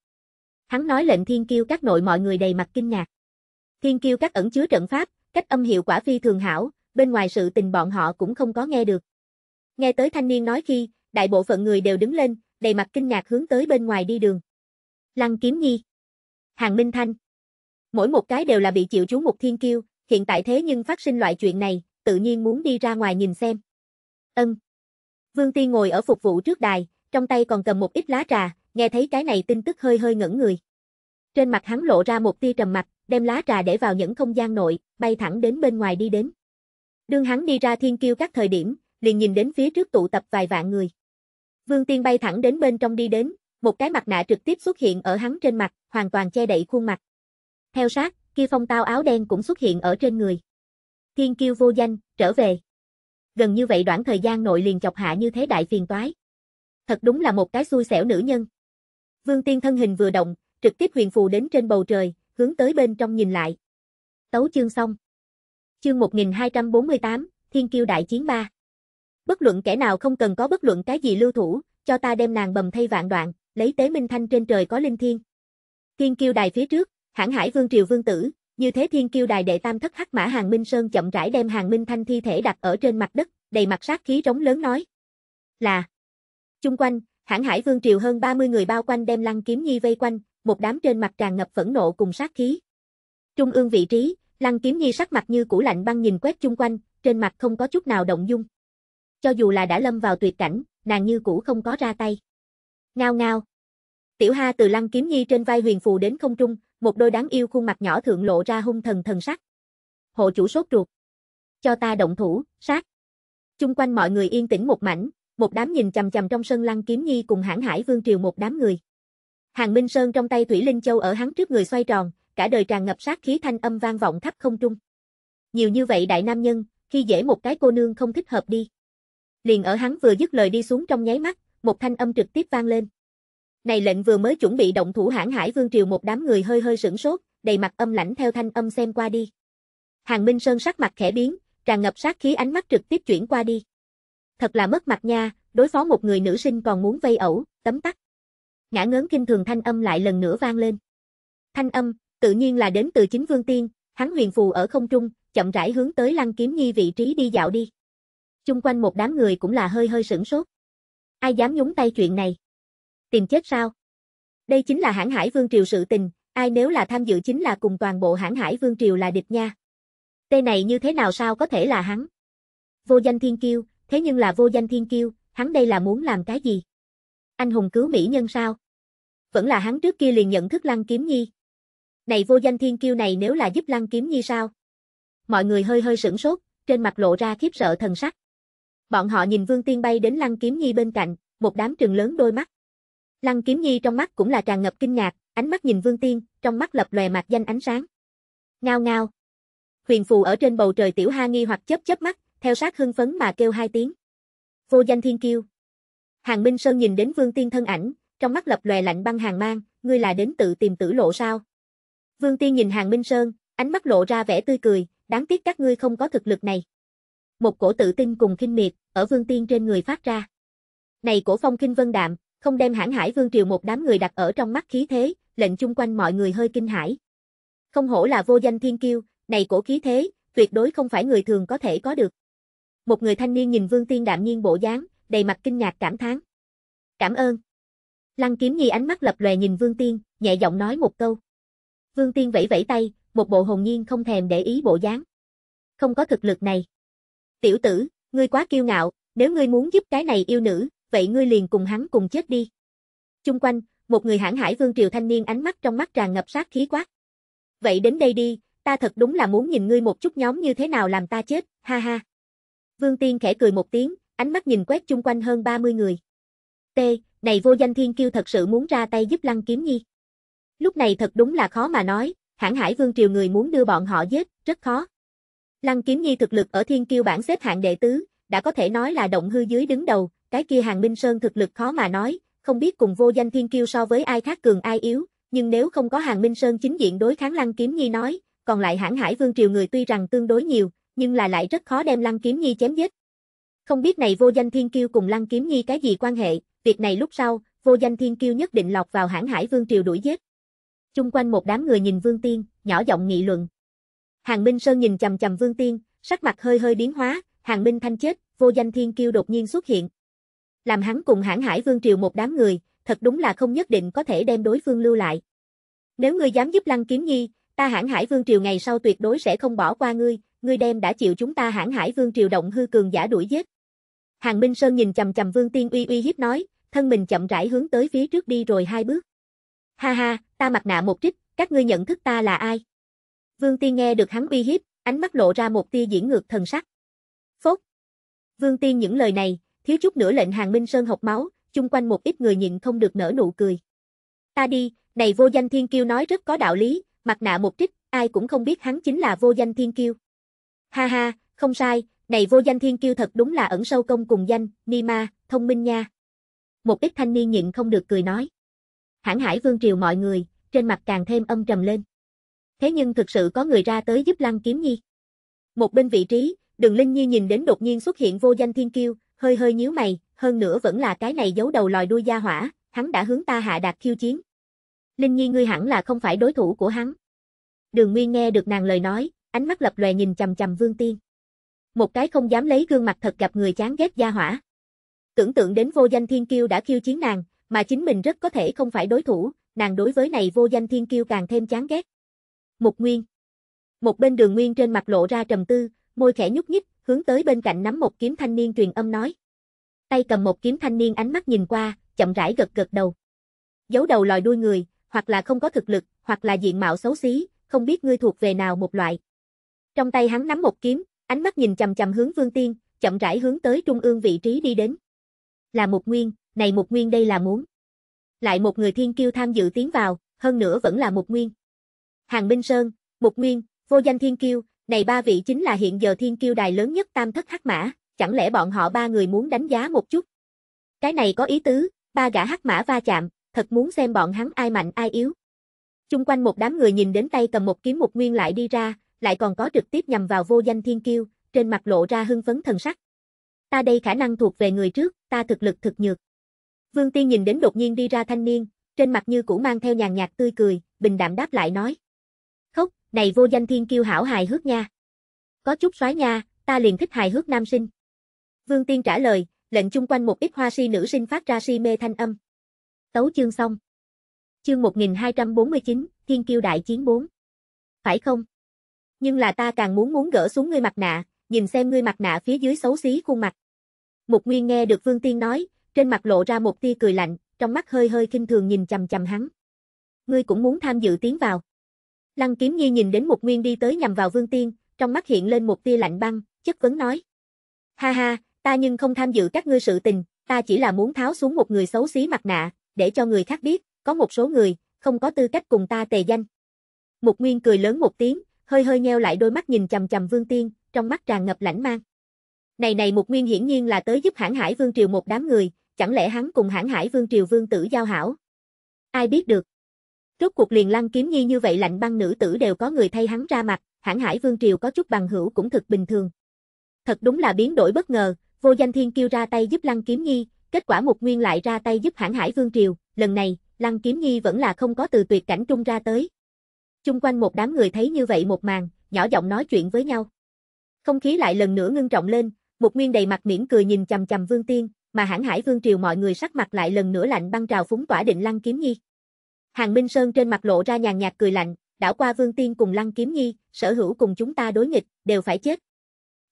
Hắn nói lệnh thiên kiêu các nội mọi người đầy mặt kinh ngạc. Thiên kiêu các ẩn chứa trận pháp, cách âm hiệu quả phi thường hảo, bên ngoài sự tình bọn họ cũng không có nghe được. Nghe tới thanh niên nói khi, đại bộ phận người đều đứng lên, đầy mặt kinh ngạc hướng tới bên ngoài đi đường. Lăng Kiếm Nhi, Hàng Minh Thanh, mỗi một cái đều là bị chịu chú một thiên kiêu, hiện tại thế nhưng phát sinh loại chuyện này, tự nhiên muốn đi ra ngoài nhìn xem. Ân, Vương Ti ngồi ở phục vụ trước đài, trong tay còn cầm một ít lá trà, nghe thấy cái này tin tức hơi hơi ngẩn người. Trên mặt hắn lộ ra một tia trầm mặt, đem lá trà để vào những không gian nội, bay thẳng đến bên ngoài đi đến. Đương hắn đi ra thiên kiêu các thời điểm, liền nhìn đến phía trước tụ tập vài vạn người. Vương Tiên bay thẳng đến bên trong đi đến, một cái mặt nạ trực tiếp xuất hiện ở hắn trên mặt, hoàn toàn che đậy khuôn mặt. Theo sát, kia phong tao áo đen cũng xuất hiện ở trên người. Thiên kiêu vô danh, trở về gần như vậy đoạn thời gian nội liền chọc hạ như thế đại phiền toái. Thật đúng là một cái xui xẻo nữ nhân. Vương Tiên thân hình vừa động, trực tiếp huyền phù đến trên bầu trời, hướng tới bên trong nhìn lại. Tấu chương xong. Chương 1248, Thiên Kiêu Đại Chiến 3. Bất luận kẻ nào không cần có bất luận cái gì lưu thủ, cho ta đem nàng bầm thay vạn đoạn, lấy tế minh thanh trên trời có linh thiên. Thiên Kiêu Đài phía trước, hãng hải vương triều vương tử, như thế thiên kiêu đài đệ tam thất hắc mã hàng Minh Sơn chậm rãi đem hàng Minh Thanh thi thể đặt ở trên mặt đất, đầy mặt sát khí rống lớn nói. Là. Chung quanh, hãng hải vương triều hơn 30 người bao quanh đem lăng kiếm nhi vây quanh, một đám trên mặt tràn ngập phẫn nộ cùng sát khí. Trung ương vị trí, lăng kiếm nhi sắc mặt như củ lạnh băng nhìn quét chung quanh, trên mặt không có chút nào động dung. Cho dù là đã lâm vào tuyệt cảnh, nàng như cũ không có ra tay. Ngao ngao. Tiểu Ha từ lăng kiếm nhi trên vai huyền phù đến không trung, một đôi đáng yêu khuôn mặt nhỏ thượng lộ ra hung thần thần sắc. Hộ chủ sốt ruột. Cho ta động thủ, sát. Chung quanh mọi người yên tĩnh một mảnh, một đám nhìn chằm chằm trong sân lăng kiếm nhi cùng hãng hải vương triều một đám người. Hàng Minh Sơn trong tay Thủy Linh Châu ở hắn trước người xoay tròn, cả đời tràn ngập sát khí thanh âm vang vọng khắp không trung. Nhiều như vậy đại nam nhân, khi dễ một cái cô nương không thích hợp đi. Liền ở hắn vừa dứt lời đi xuống trong nháy mắt, một thanh âm trực tiếp vang lên. Này lệnh vừa mới chuẩn bị động thủ hãng hải vương triều một đám người hơi hơi sửng sốt, đầy mặt âm lãnh theo thanh âm xem qua đi. Hàng Minh Sơn sắc mặt khẽ biến, tràn ngập sát khí ánh mắt trực tiếp chuyển qua đi. Thật là mất mặt nha, đối phó một người nữ sinh còn muốn vây ẩu, tấm tắc. Ngã ngớn kinh thường thanh âm lại lần nữa vang lên. Thanh âm, tự nhiên là đến từ chính vương tiên, hắn huyền phù ở không trung, chậm rãi hướng tới lăng kiếm nhi vị trí đi dạo đi. Chung quanh một đám người cũng là hơi hơi sửng sốt. Ai dám nhúng tay chuyện này? tìm chết sao? Đây chính là hãng hải vương triều sự tình, ai nếu là tham dự chính là cùng toàn bộ hãng hải vương triều là địch nha. tê này như thế nào sao có thể là hắn? Vô danh thiên kiêu, thế nhưng là vô danh thiên kiêu, hắn đây là muốn làm cái gì? Anh hùng cứu mỹ nhân sao? Vẫn là hắn trước kia liền nhận thức Lăng Kiếm Nhi. Này vô danh thiên kiêu này nếu là giúp Lăng Kiếm Nhi sao? Mọi người hơi hơi sửng sốt, trên mặt lộ ra khiếp sợ thần sắc. Bọn họ nhìn Vương Tiên bay đến Lăng Kiếm Nhi bên cạnh, một đám trừng lớn đôi mắt. Lăng Kiếm Nhi trong mắt cũng là tràn ngập kinh ngạc, ánh mắt nhìn Vương Tiên, trong mắt lập lòe mạc danh ánh sáng. Ngao ngao. Huyền phù ở trên bầu trời tiểu ha nghi hoặc chớp chớp mắt, theo sát hưng phấn mà kêu hai tiếng. Vô danh thiên kiêu. Hàng Minh Sơn nhìn đến Vương Tiên thân ảnh, trong mắt lập lòe lạnh băng hàng mang, ngươi là đến tự tìm tử lộ sao? Vương Tiên nhìn Hàng Minh Sơn, ánh mắt lộ ra vẻ tươi cười, đáng tiếc các ngươi không có thực lực này. Một cổ tự tin cùng kinh miệt, ở Vương Tiên trên người phát ra. Này cổ phong kinh vân đạm, không đem hãn hải vương triều một đám người đặt ở trong mắt khí thế, lệnh chung quanh mọi người hơi kinh hãi. Không hổ là vô danh thiên kiêu, này cổ khí thế, tuyệt đối không phải người thường có thể có được. Một người thanh niên nhìn Vương Tiên đạm nhiên bộ dáng, đầy mặt kinh ngạc cảm thán. Cảm ơn. Lăng Kiếm Nhi ánh mắt lập lòe nhìn Vương Tiên, nhẹ giọng nói một câu. Vương Tiên vẫy vẫy tay, một bộ hồn nhiên không thèm để ý bộ dáng. Không có thực lực này. Tiểu tử, ngươi quá kiêu ngạo, nếu ngươi muốn giúp cái này yêu nữ, vậy ngươi liền cùng hắn cùng chết đi. Chung quanh, một người hãng hải vương triều thanh niên ánh mắt trong mắt tràn ngập sát khí quát. Vậy đến đây đi, ta thật đúng là muốn nhìn ngươi một chút nhóm như thế nào làm ta chết, ha ha. Vương Tiên khẽ cười một tiếng, ánh mắt nhìn quét chung quanh hơn 30 người. T, này vô danh thiên kiêu thật sự muốn ra tay giúp Lăng Kiếm Nhi. Lúc này thật đúng là khó mà nói, hãng hải vương triều người muốn đưa bọn họ giết, rất khó. Lăng Kiếm Nhi thực lực ở thiên kiêu bảng xếp hạng đệ tứ, đã có thể nói là động hư dưới đứng đầu, cái kia hàng Minh Sơn thực lực khó mà nói, không biết cùng vô danh thiên kiêu so với ai khác cường ai yếu, nhưng nếu không có hàng Minh Sơn chính diện đối kháng Lăng Kiếm Nhi nói, còn lại hãng hải vương triều người tuy rằng tương đối nhiều, nhưng là lại rất khó đem Lăng Kiếm Nhi chém giết. Không biết này vô danh thiên kiêu cùng Lăng Kiếm Nhi cái gì quan hệ, việc này lúc sau, vô danh thiên kiêu nhất định lọc vào hãng hải vương triều đuổi giết. Chung quanh một đám người nhìn Vương Tiên, nhỏ giọng nghị luận. Hàng Minh Sơn nhìn chầm chầm Vương Tiên, sắc mặt hơi hơi biến hóa, Hàng Minh Thanh chết, vô danh thiên kiêu đột nhiên xuất hiện làm hắn cùng hãng hải vương triều một đám người, thật đúng là không nhất định có thể đem đối phương lưu lại. Nếu ngươi dám giúp Lăng Kiếm Nhi, ta hãng hải vương triều ngày sau tuyệt đối sẽ không bỏ qua ngươi, ngươi đem đã chịu chúng ta hãng hải vương triều động hư cường giả đuổi giết. Hàng Minh Sơn nhìn chầm chầm Vương Tiên uy uy hiếp nói, thân mình chậm rãi hướng tới phía trước đi rồi hai bước. Ha ha, ta mặt nạ một trích, các ngươi nhận thức ta là ai? Vương Tiên nghe được hắn uy hiếp, ánh mắt lộ ra một tia diễn ngược thần sắc. Phốt! Vương Tiên những lời này, thiếu chút nữa lệnh hàng Minh Sơn học máu, chung quanh một ít người nhịn không được nở nụ cười. Ta đi, này vô danh thiên kiêu nói rất có đạo lý, mặt nạ một trích, ai cũng không biết hắn chính là vô danh thiên kiêu. Ha ha, không sai, này vô danh thiên kiêu thật đúng là ẩn sâu công cùng danh, ni ma, thông minh nha. Một ít thanh niên nhịn không được cười nói. Hãng hải vương triều mọi người, trên mặt càng thêm âm trầm lên. Thế nhưng thực sự có người ra tới giúp Lăng Kiếm Nhi. Một bên vị trí, Đường Linh Nhi nhìn đến đột nhiên xuất hiện vô danh thiên kiêu, hơi hơi nhíu mày, hơn nữa vẫn là cái này giấu đầu lòi đuôi gia hỏa, hắn đã hướng ta hạ đạt khiêu chiến. Linh Nhi ngươi hẳn là không phải đối thủ của hắn. Đường Nguyên nghe được nàng lời nói, ánh mắt lập lòe nhìn chầm chầm Vương Tiên. Một cái không dám lấy gương mặt thật gặp người chán ghét gia hỏa. Tưởng tượng đến vô danh thiên kiêu đã khiêu chiến nàng, mà chính mình rất có thể không phải đối thủ, nàng đối với này vô danh thiên kiêu càng thêm chán ghét. Mục Nguyên Một bên đường Nguyên trên mặt lộ ra trầm tư, môi khẽ nhúc nhích, hướng tới bên cạnh nắm một kiếm thanh niên truyền âm nói. Tay cầm một kiếm thanh niên ánh mắt nhìn qua, chậm rãi gật gật đầu. Giấu đầu lòi đuôi người, hoặc là không có thực lực, hoặc là diện mạo xấu xí, không biết ngươi thuộc về nào một loại. Trong tay hắn nắm một kiếm, ánh mắt nhìn chầm chầm hướng Vương Tiên, chậm rãi hướng tới trung ương vị trí đi đến. Là một nguyên, này một nguyên đây là muốn. Lại một người thiên kiêu tham dự tiến vào, hơn nữa vẫn là một nguyên. Hàng Minh Sơn, một nguyên, vô danh thiên kiêu, này ba vị chính là hiện giờ thiên kiêu đài lớn nhất tam thất hắc mã, chẳng lẽ bọn họ ba người muốn đánh giá một chút? Cái này có ý tứ, ba gã hắc mã va chạm, thật muốn xem bọn hắn ai mạnh ai yếu. Chung quanh một đám người nhìn đến tay cầm một kiếm một nguyên lại đi ra, lại còn có trực tiếp nhằm vào vô danh thiên kiêu, trên mặt lộ ra hưng phấn thần sắc. Ta đây khả năng thuộc về người trước, ta thực lực thực nhược. Vương Tiên nhìn đến đột nhiên đi ra thanh niên, trên mặt như cũ mang theo nhàn nhạt tươi cười, bình đạm đáp lại nói này vô danh thiên kiêu hảo hài hước nha. Có chút soái nha, ta liền thích hài hước nam sinh. Vương Tiên trả lời, lệnh chung quanh một ít hoa si nữ sinh phát ra si mê thanh âm. Tấu chương xong. Chương 1249, Thiên kiêu đại chiến 4. Phải không? Nhưng là ta càng muốn muốn gỡ xuống ngươi mặt nạ, nhìn xem ngươi mặt nạ phía dưới xấu xí khuôn mặt. Mục Nguyên nghe được Vương Tiên nói, trên mặt lộ ra một tia cười lạnh, trong mắt hơi hơi kinh thường nhìn chằm chằm hắn. Ngươi cũng muốn tham dự tiến vào. Lăng Kiếm Nhi nhìn đến một Nguyên đi tới nhằm vào Vương Tiên, trong mắt hiện lên một tia lạnh băng, chất vấn nói. Ha ha, ta nhưng không tham dự các ngươi sự tình, ta chỉ là muốn tháo xuống một người xấu xí mặt nạ, để cho người khác biết, có một số người, không có tư cách cùng ta tề danh. Một Nguyên cười lớn một tiếng, hơi hơi nheo lại đôi mắt nhìn chầm chầm Vương Tiên, trong mắt tràn ngập lãnh mang. Này này một Nguyên hiển nhiên là tới giúp hãng hải Vương Triều một đám người, chẳng lẽ hắn cùng hãng hải Vương Triều Vương tử giao hảo? Ai biết được. Rốt cuộc liền lăng kiếm nhi như vậy lạnh băng nữ tử đều có người thay hắn ra mặt, hãng hải vương triều có chút bằng hữu cũng thực bình thường. Thật đúng là biến đổi bất ngờ, vô danh thiên kêu ra tay giúp lăng kiếm nhi, kết quả một nguyên lại ra tay giúp hãng hải vương triều, lần này, lăng kiếm nhi vẫn là không có từ tuyệt cảnh trung ra tới. Chung quanh một đám người thấy như vậy một màn, nhỏ giọng nói chuyện với nhau. Không khí lại lần nữa ngưng trọng lên, một nguyên đầy mặt miễn cười nhìn chầm chầm vương tiên, mà hãng hải vương triều mọi người sắc mặt lại lần nữa lạnh băng trào phúng tỏa định lăng kiếm nhi. Hàng Minh Sơn trên mặt lộ ra nhàn nhạt cười lạnh, đảo qua Vương Tiên cùng Lăng Kiếm Nhi, sở hữu cùng chúng ta đối nghịch, đều phải chết.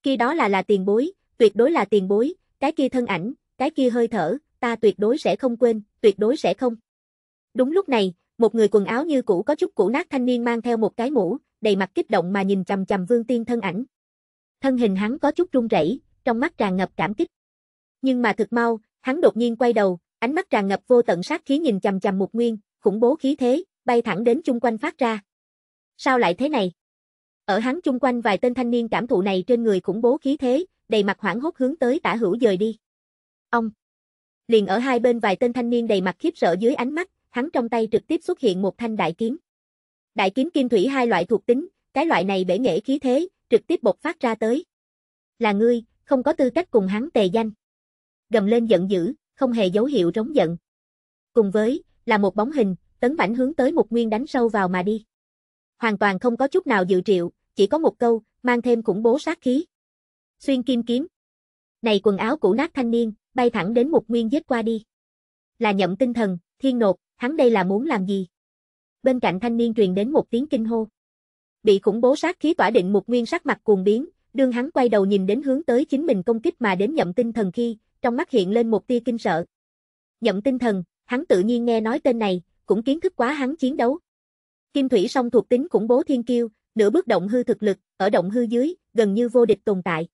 Khi đó là là tiền bối, tuyệt đối là tiền bối, cái kia thân ảnh, cái kia hơi thở, ta tuyệt đối sẽ không quên, tuyệt đối sẽ không. Đúng lúc này, một người quần áo như cũ có chút cũ nát thanh niên mang theo một cái mũ, đầy mặt kích động mà nhìn chằm chằm Vương Tiên thân ảnh. Thân hình hắn có chút run rẩy, trong mắt tràn ngập cảm kích. Nhưng mà thực mau, hắn đột nhiên quay đầu, ánh mắt tràn ngập vô tận sát khí nhìn chằm chằm Mục Nguyên, khủng bố khí thế, bay thẳng đến chung quanh phát ra. Sao lại thế này? Ở hắn chung quanh vài tên thanh niên cảm thụ này trên người khủng bố khí thế, đầy mặt hoảng hốt hướng tới tả hữu dời đi. Ông! Liền ở hai bên vài tên thanh niên đầy mặt khiếp sợ dưới ánh mắt, hắn trong tay trực tiếp xuất hiện một thanh đại kiếm. Đại kiếm kim thủy hai loại thuộc tính, cái loại này bể nghệ khí thế, trực tiếp bộc phát ra tới. Là ngươi, không có tư cách cùng hắn tề danh. Gầm lên giận dữ, không hề dấu hiệu rống giận. Cùng với, là một bóng hình, tấn mãnh hướng tới một nguyên đánh sâu vào mà đi. Hoàn toàn không có chút nào dự triệu, chỉ có một câu, mang thêm khủng bố sát khí. Xuyên kim kiếm. Này quần áo cũ nát thanh niên, bay thẳng đến một nguyên giết qua đi. Là nhậm tinh thần, thiên nột, hắn đây là muốn làm gì? Bên cạnh thanh niên truyền đến một tiếng kinh hô. Bị khủng bố sát khí tỏa định một nguyên sắc mặt cuồng biến, đương hắn quay đầu nhìn đến hướng tới chính mình công kích mà đến nhậm tinh thần khi, trong mắt hiện lên một tia kinh sợ. Nhậm tinh thần, hắn tự nhiên nghe nói tên này, cũng kiến thức quá hắn chiến đấu. Kim Thủy Song thuộc tính khủng bố thiên kiêu, nửa bước động hư thực lực, ở động hư dưới, gần như vô địch tồn tại.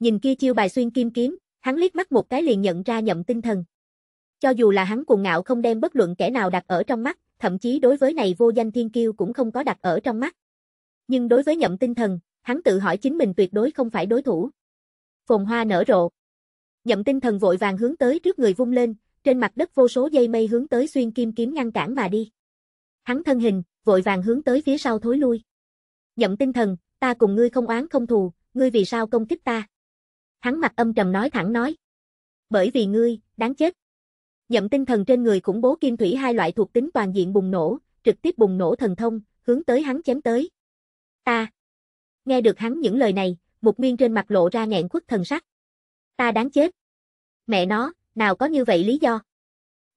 Nhìn kia chiêu bài xuyên kim kiếm, hắn liếc mắt một cái liền nhận ra nhậm tinh thần. Cho dù là hắn cuồng ngạo không đem bất luận kẻ nào đặt ở trong mắt, thậm chí đối với này vô danh thiên kiêu cũng không có đặt ở trong mắt. Nhưng đối với nhậm tinh thần, hắn tự hỏi chính mình tuyệt đối không phải đối thủ. Phồn hoa nở rộ. Nhậm tinh thần vội vàng hướng tới trước người vung lên, trên mặt đất vô số dây mây hướng tới xuyên kim kiếm ngăn cản mà đi. Hắn thân hình, vội vàng hướng tới phía sau thối lui. Nhậm tinh thần, ta cùng ngươi không oán không thù, ngươi vì sao công kích ta? Hắn mặt âm trầm nói thẳng nói. Bởi vì ngươi, đáng chết. Nhậm tinh thần trên người khủng bố kim thủy hai loại thuộc tính toàn diện bùng nổ, trực tiếp bùng nổ thần thông, hướng tới hắn chém tới. Ta. Nghe được hắn những lời này, một miên trên mặt lộ ra nghẹn khuất thần sắc. Ta đáng chết. Mẹ nó, nào có như vậy lý do.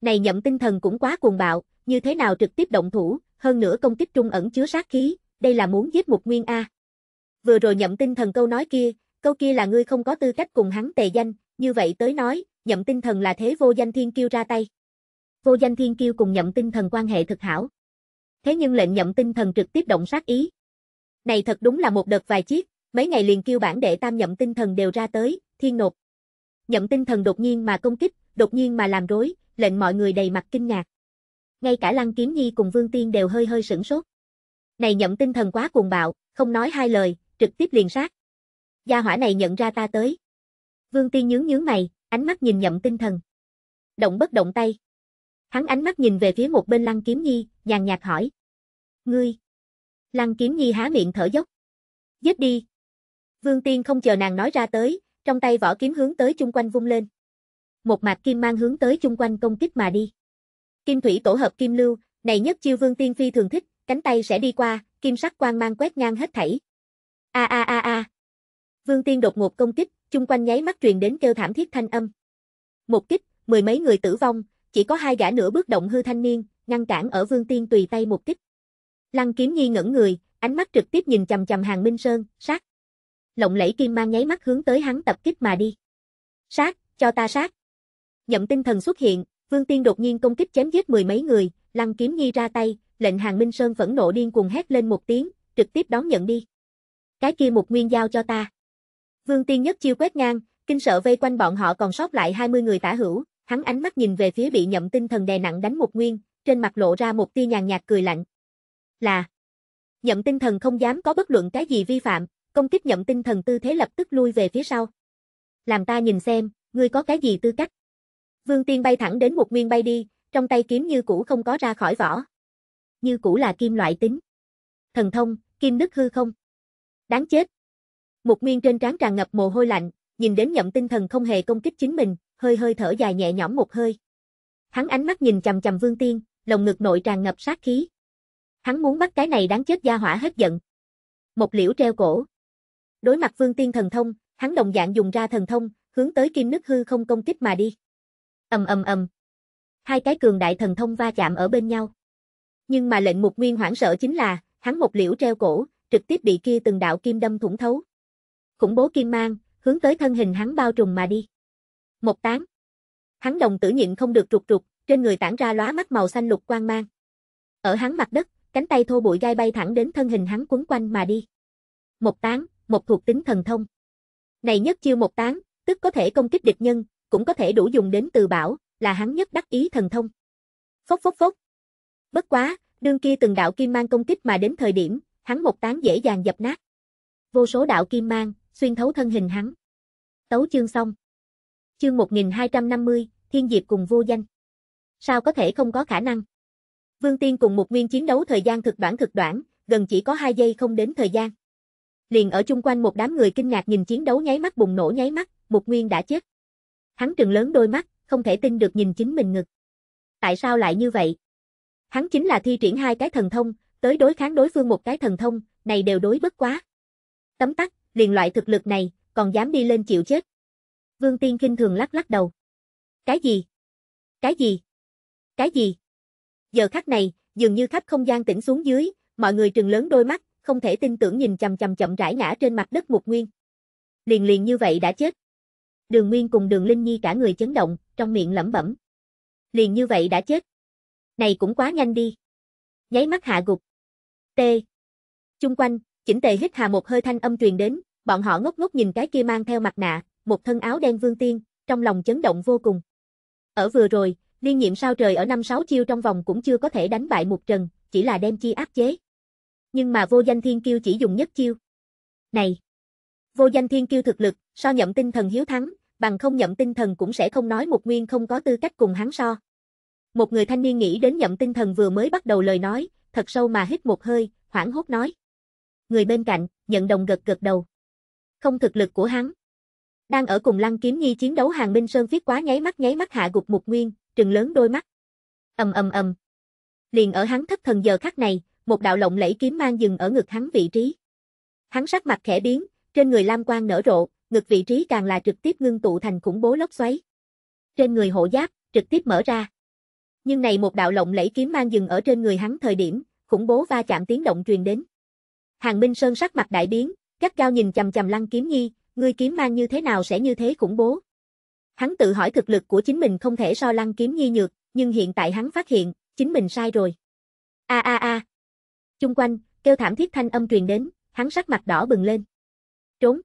Này nhậm tinh thần cũng quá cuồng bạo, như thế nào trực tiếp động thủ, hơn nữa công kích trung ẩn chứa sát khí, đây là muốn giết một nguyên A. Vừa rồi nhậm tinh thần câu nói kia, câu kia là ngươi không có tư cách cùng hắn tề danh, như vậy tới nói, nhậm tinh thần là thế vô danh thiên kiêu ra tay. Vô danh thiên kiêu cùng nhậm tinh thần quan hệ thực hảo. Thế nhưng lệnh nhậm tinh thần trực tiếp động sát ý. Này thật đúng là một đợt vài chiếc, mấy ngày liền kêu bản đệ tam nhậm tinh thần đều ra tới, thiên nộp nhậm tinh thần đột nhiên mà công kích, đột nhiên mà làm rối, lệnh mọi người đầy mặt kinh ngạc. Ngay cả Lăng Kiếm Nhi cùng Vương Tiên đều hơi hơi sửng sốt. Này nhậm tinh thần quá cuồng bạo, không nói hai lời, trực tiếp liền sát. Gia hỏa này nhận ra ta tới. Vương Tiên nhướng nhướng mày, ánh mắt nhìn nhậm tinh thần. Động bất động tay. Hắn ánh mắt nhìn về phía một bên Lăng Kiếm Nhi, nhàn nhạt hỏi. Ngươi. Lăng Kiếm Nhi há miệng thở dốc. Giết đi. Vương Tiên không chờ nàng nói ra tới, trong tay võ kiếm hướng tới chung quanh vung lên. Một mạc kim mang hướng tới chung quanh công kích mà đi. Kim thủy tổ hợp kim lưu, này nhất chiêu Vương Tiên Phi thường thích, cánh tay sẽ đi qua, kim sắc quang mang quét ngang hết thảy. A a a a. Vương Tiên đột ngột công kích, chung quanh nháy mắt truyền đến kêu thảm thiết thanh âm. Một kích, mười mấy người tử vong, chỉ có hai gã nửa bước động hư thanh niên, ngăn cản ở Vương Tiên tùy tay một kích. Lăng Kiếm Nhi ngẩn người, ánh mắt trực tiếp nhìn chằm chằm Hàng Minh Sơn, sát lộng lẫy kim mang nháy mắt hướng tới hắn tập kích mà đi. Sát, cho ta sát. Nhậm tinh thần xuất hiện, Vương Tiên đột nhiên công kích chém giết mười mấy người, Lăng Kiếm Nhi ra tay, lệnh Hàng Minh Sơn phẫn nộ điên cuồng hét lên một tiếng, trực tiếp đón nhận đi. Cái kia một nguyên giao cho ta. Vương Tiên nhất chiêu quét ngang, kinh sợ vây quanh bọn họ còn sót lại 20 người tả hữu, hắn ánh mắt nhìn về phía bị nhậm tinh thần đè nặng đánh một nguyên, trên mặt lộ ra một tia nhàn nhạt cười lạnh. Là Nhậm tinh thần không dám có bất luận cái gì vi phạm, Công kích nhậm tinh thần tư thế lập tức lui về phía sau. Làm ta nhìn xem, ngươi có cái gì tư cách? Vương Tiên bay thẳng đến một nguyên bay đi, trong tay kiếm như cũ không có ra khỏi vỏ. Như cũ là kim loại tính. Thần thông, kim đức hư không? Đáng chết. Một nguyên trên trán tràn ngập mồ hôi lạnh, nhìn đến nhậm tinh thần không hề công kích chính mình, hơi hơi thở dài nhẹ nhõm một hơi. Hắn ánh mắt nhìn chầm chầm Vương Tiên, lồng ngực nội tràn ngập sát khí. Hắn muốn bắt cái này đáng chết gia hỏa hết giận. Một liễu treo cổ, Đối mặt Vương Tiên thần thông, hắn đồng dạng dùng ra thần thông, hướng tới kim nước hư không công kích mà đi. Ầm ầm ầm. Hai cái cường đại thần thông va chạm ở bên nhau. Nhưng mà lệnh mục nguyên hoảng sợ chính là, hắn một liễu treo cổ, trực tiếp bị kia từng đạo kim đâm thủng thấu. Khủng bố kim mang, hướng tới thân hình hắn bao trùm mà đi. Một tán. Hắn đồng tử nhịn không được trục trục, trên người tản ra lóa mắt màu xanh lục quang mang. Ở hắn mặt đất, cánh tay thô bụi gai bay thẳng đến thân hình hắn quấn quanh mà đi. Một tán, một thuộc tính thần thông. Này nhất chiêu một tán, tức có thể công kích địch nhân, cũng có thể đủ dùng đến từ bảo, là hắn nhất đắc ý thần thông. Phốc phốc phốc. Bất quá, đương kia từng đạo kim mang công kích mà đến thời điểm, hắn một tán dễ dàng dập nát. Vô số đạo kim mang, xuyên thấu thân hình hắn. Tấu chương xong. Chương 1250, Thiên Diệp cùng vô danh. Sao có thể không có khả năng? Vương Tiên cùng một nguyên chiến đấu thời gian thực đoạn thực đoạn, gần chỉ có 2 giây không đến thời gian. Liền ở chung quanh một đám người kinh ngạc nhìn chiến đấu nháy mắt bùng nổ nháy mắt, Mục Nguyên đã chết. Hắn trừng lớn đôi mắt, không thể tin được nhìn chính mình ngực. Tại sao lại như vậy? Hắn chính là thi triển hai cái thần thông, tới đối kháng đối phương một cái thần thông, này đều đối bất quá. Tấm tắc, liền loại thực lực này, còn dám đi lên chịu chết. Vương Tiên kinh thường lắc lắc đầu. Cái gì? Cái gì? Cái gì? Giờ khắc này, dường như khắp không gian tỉnh xuống dưới, mọi người trừng lớn đôi mắt, không thể tin tưởng nhìn chầm chầm chậm rãi ngã trên mặt đất Mục Nguyên. Liền liền như vậy đã chết. Đường Nguyên cùng Đường Linh Nhi cả người chấn động, trong miệng lẩm bẩm. Liền như vậy đã chết. Này cũng quá nhanh đi. Nháy mắt hạ gục. T. Chung quanh, chỉnh tề hít hà một hơi thanh âm truyền đến, bọn họ ngốc ngốc nhìn cái kia mang theo mặt nạ, một thân áo đen vương tiên, trong lòng chấn động vô cùng. Ở vừa rồi, liên nhiệm sao trời ở năm sáu chiêu trong vòng cũng chưa có thể đánh bại một trần, chỉ là đem chi áp chế nhưng mà vô danh thiên kiêu chỉ dùng nhất chiêu. Này! Vô danh thiên kiêu thực lực, so nhậm tinh thần hiếu thắng, bằng không nhậm tinh thần cũng sẽ không nói một nguyên không có tư cách cùng hắn so. Một người thanh niên nghĩ đến nhậm tinh thần vừa mới bắt đầu lời nói, thật sâu mà hít một hơi, hoảng hốt nói. Người bên cạnh, nhận đồng gật gật đầu. Không thực lực của hắn. Đang ở cùng lăng kiếm nhi chiến đấu hàng Minh Sơn viết quá nháy mắt nháy mắt hạ gục một nguyên, trừng lớn đôi mắt. ầm ầm ầm. Liền ở hắn thất thần giờ khắc này, một đạo lộng lẫy kiếm mang dừng ở ngực hắn vị trí. Hắn sắc mặt khẽ biến, trên người lam quang nở rộ, ngực vị trí càng là trực tiếp ngưng tụ thành khủng bố lốc xoáy. Trên người hộ giáp, trực tiếp mở ra. Nhưng này một đạo lộng lẫy kiếm mang dừng ở trên người hắn thời điểm, khủng bố va chạm tiếng động truyền đến. Hàng Minh Sơn sắc mặt đại biến, gắt cao nhìn chầm chầm Lăng Kiếm Nhi, ngươi kiếm mang như thế nào sẽ như thế khủng bố. Hắn tự hỏi thực lực của chính mình không thể so Lăng Kiếm Nhi nhược, nhưng hiện tại hắn phát hiện, chính mình sai rồi. A a a, Chung quanh, kêu thảm thiết thanh âm truyền đến, hắn sắc mặt đỏ bừng lên. Trốn.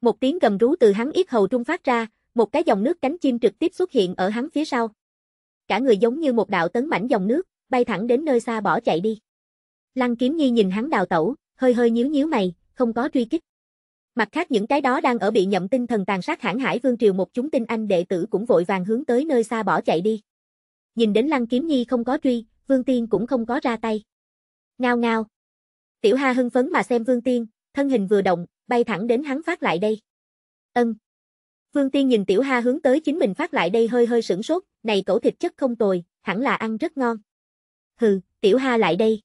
Một tiếng gầm rú từ hắn yết hầu trung phát ra, một cái dòng nước cánh chim trực tiếp xuất hiện ở hắn phía sau. Cả người giống như một đạo tấn mảnh dòng nước, bay thẳng đến nơi xa bỏ chạy đi. Lăng Kiếm Nhi nhìn hắn đào tẩu, hơi hơi nhíu nhíu mày, không có truy kích. Mặt khác những cái đó đang ở bị nhậm tinh thần tàn sát hãng hải vương triều một chúng tinh anh đệ tử cũng vội vàng hướng tới nơi xa bỏ chạy đi. Nhìn đến Lăng Kiếm Nhi không có truy, Vương Tiên cũng không có ra tay. Ngao ngao. Tiểu Ha hưng phấn mà xem Vương Tiên, thân hình vừa động, bay thẳng đến hắn phát lại đây. Ân. Vương Tiên nhìn Tiểu Ha hướng tới chính mình phát lại đây hơi hơi sửng sốt, này cẩu thịt chất không tồi, hẳn là ăn rất ngon. Hừ, Tiểu Ha lại đây.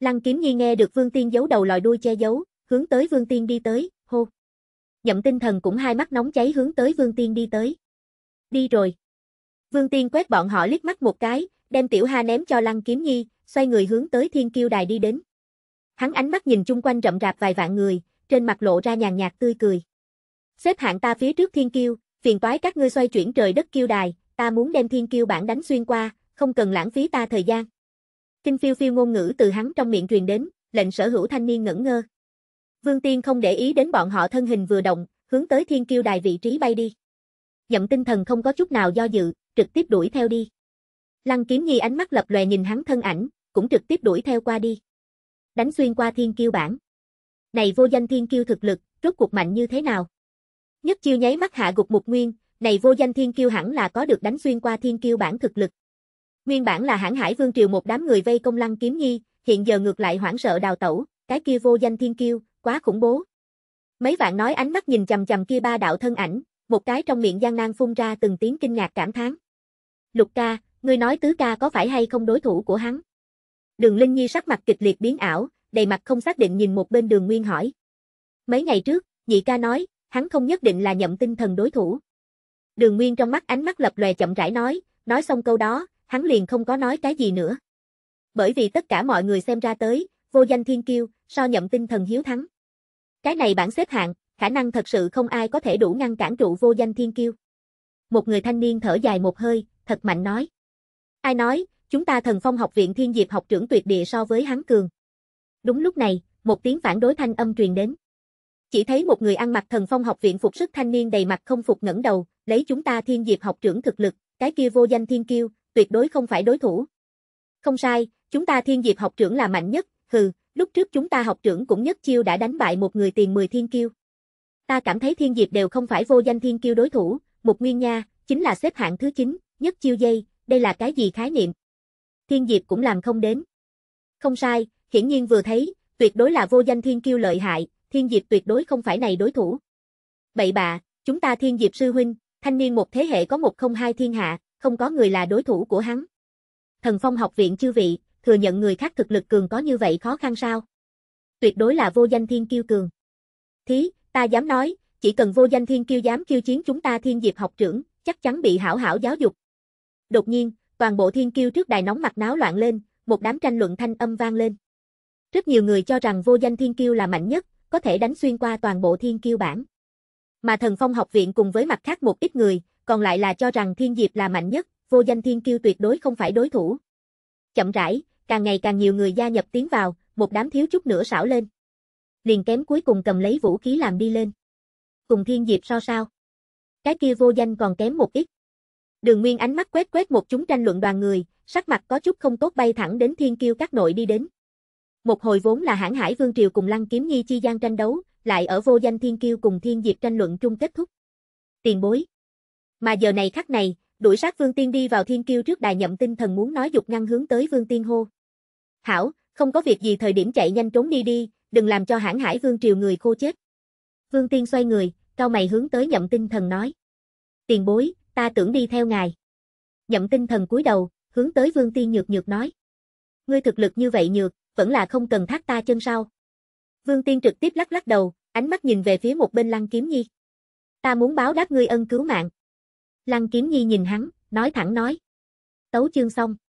Lăng Kiếm Nhi nghe được Vương Tiên giấu đầu lòi đuôi che giấu, hướng tới Vương Tiên đi tới, hô. Nhậm tinh thần cũng hai mắt nóng cháy hướng tới Vương Tiên đi tới. Đi rồi. Vương Tiên quét bọn họ liếc mắt một cái, đem Tiểu Ha ném cho Lăng Kiếm Nhi, xoay người hướng tới thiên kiêu đài đi đến. Hắn ánh mắt nhìn chung quanh rậm rạp vài vạn người, trên mặt lộ ra nhàn nhạt tươi cười. Xếp hạng ta phía trước thiên kiêu, phiền toái các ngươi xoay chuyển trời đất kiêu đài, ta muốn đem thiên kiêu bản đánh xuyên qua, không cần lãng phí ta thời gian. Kinh phiêu phiêu ngôn ngữ từ hắn trong miệng truyền đến, lệnh sở hữu thanh niên ngẩn ngơ. Vương Tiên không để ý đến bọn họ thân hình vừa động, hướng tới thiên kiêu đài vị trí bay đi. Nhậm tinh thần không có chút nào do dự, trực tiếp đuổi theo đi. Lăng kiếm nhi ánh mắt lập lòe nhìn hắn thân ảnh, cũng trực tiếp đuổi theo qua đi. Đánh xuyên qua thiên kiêu bản. Này vô danh thiên kiêu thực lực, rốt cuộc mạnh như thế nào? Nhất chiêu nháy mắt hạ gục một nguyên, này vô danh thiên kiêu hẳn là có được đánh xuyên qua thiên kiêu bản thực lực. Nguyên bản là hãng hải vương triều một đám người vây công lăng kiếm nhi, hiện giờ ngược lại hoảng sợ đào tẩu, cái kia vô danh thiên kiêu, quá khủng bố. Mấy vạn nói ánh mắt nhìn chầm chầm kia ba đạo thân ảnh, một cái trong miệng gian nan phun ra từng tiếng kinh ngạc cảm thán. Lục ca, ngươi nói tứ ca có phải hay không đối thủ của hắn? Đường Linh Nhi sắc mặt kịch liệt biến ảo, đầy mặt không xác định nhìn một bên đường Nguyên hỏi. Mấy ngày trước, nhị ca nói, hắn không nhất định là nhậm tinh thần đối thủ. Đường Nguyên trong mắt ánh mắt lập lòe chậm rãi nói, nói xong câu đó, hắn liền không có nói cái gì nữa. Bởi vì tất cả mọi người xem ra tới, vô danh thiên kiêu, so nhậm tinh thần hiếu thắng. Cái này bản xếp hạng, khả năng thật sự không ai có thể đủ ngăn cản trụ vô danh thiên kiêu. Một người thanh niên thở dài một hơi, thật mạnh nói. Ai nói, chúng ta thần phong học viện thiên diệp học trưởng tuyệt địa so với hắn cường. Đúng lúc này, một tiếng phản đối thanh âm truyền đến. Chỉ thấy một người ăn mặc thần phong học viện phục sức thanh niên đầy mặt không phục ngẩng đầu, lấy chúng ta thiên diệp học trưởng thực lực, cái kia vô danh thiên kiêu, tuyệt đối không phải đối thủ. Không sai, chúng ta thiên diệp học trưởng là mạnh nhất, hừ, lúc trước chúng ta học trưởng cũng nhất chiêu đã đánh bại một người tiền 10 thiên kiêu. Ta cảm thấy thiên diệp đều không phải vô danh thiên kiêu đối thủ, một nguyên nha, chính là xếp hạng thứ 9, nhất chiêu dây, đây là cái gì khái niệm? Thiên Diệp cũng làm không đến. Không sai, hiển nhiên vừa thấy, tuyệt đối là vô danh thiên kiêu lợi hại, Thiên Diệp tuyệt đối không phải này đối thủ. Bậy bạ, chúng ta Thiên Diệp sư huynh, thanh niên một thế hệ có một không hai thiên hạ, không có người là đối thủ của hắn. Thần Phong học viện chư vị, thừa nhận người khác thực lực cường có như vậy khó khăn sao? Tuyệt đối là vô danh thiên kiêu cường. Thí, ta dám nói, chỉ cần vô danh thiên kiêu dám kiêu chiến chúng ta Thiên Diệp học trưởng, chắc chắn bị hảo hảo giáo dục. Đột nhiên, Toàn bộ thiên kiêu trước đài nóng mặt náo loạn lên, một đám tranh luận thanh âm vang lên. Rất nhiều người cho rằng vô danh thiên kiêu là mạnh nhất, có thể đánh xuyên qua toàn bộ thiên kiêu bản. Mà thần phong học viện cùng với mặt khác một ít người, còn lại là cho rằng thiên diệp là mạnh nhất, vô danh thiên kiêu tuyệt đối không phải đối thủ. Chậm rãi, càng ngày càng nhiều người gia nhập tiến vào, một đám thiếu chút nữa xảo lên. Liền kém cuối cùng cầm lấy vũ khí làm đi lên. Cùng thiên diệp so sao? Cái kia vô danh còn kém một ít. Đường Nguyên ánh mắt quét quét một chúng tranh luận đoàn người, sắc mặt có chút không tốt bay thẳng đến Thiên Kiêu các nội đi đến. Một hồi vốn là hãn hải vương triều cùng Lăng Kiếm Nhi chi gian tranh đấu, lại ở vô danh Thiên Kiêu cùng Thiên Diệp tranh luận chung kết thúc. Tiền bối. Mà giờ này khắc này, đuổi sát Vương Tiên đi vào Thiên Kiêu trước đài nhậm tinh thần muốn nói dục ngăn hướng tới Vương Tiên hô. Hảo, không có việc gì thời điểm chạy nhanh trốn đi đi, đừng làm cho hãn hải vương triều người khô chết. Vương Tiên xoay người, cao mày hướng tới nhậm tinh thần nói. Tiền bối, ta tưởng đi theo ngài. Nhậm tinh thần cúi đầu, hướng tới Vương Tiên Nhược Nhược nói. Ngươi thực lực như vậy nhược, vẫn là không cần thác ta chân sau. Vương Tiên trực tiếp lắc lắc đầu, ánh mắt nhìn về phía một bên Lăng Kiếm Nhi. Ta muốn báo đáp ngươi ân cứu mạng. Lăng Kiếm Nhi nhìn hắn, nói thẳng nói. Tấu chương xong.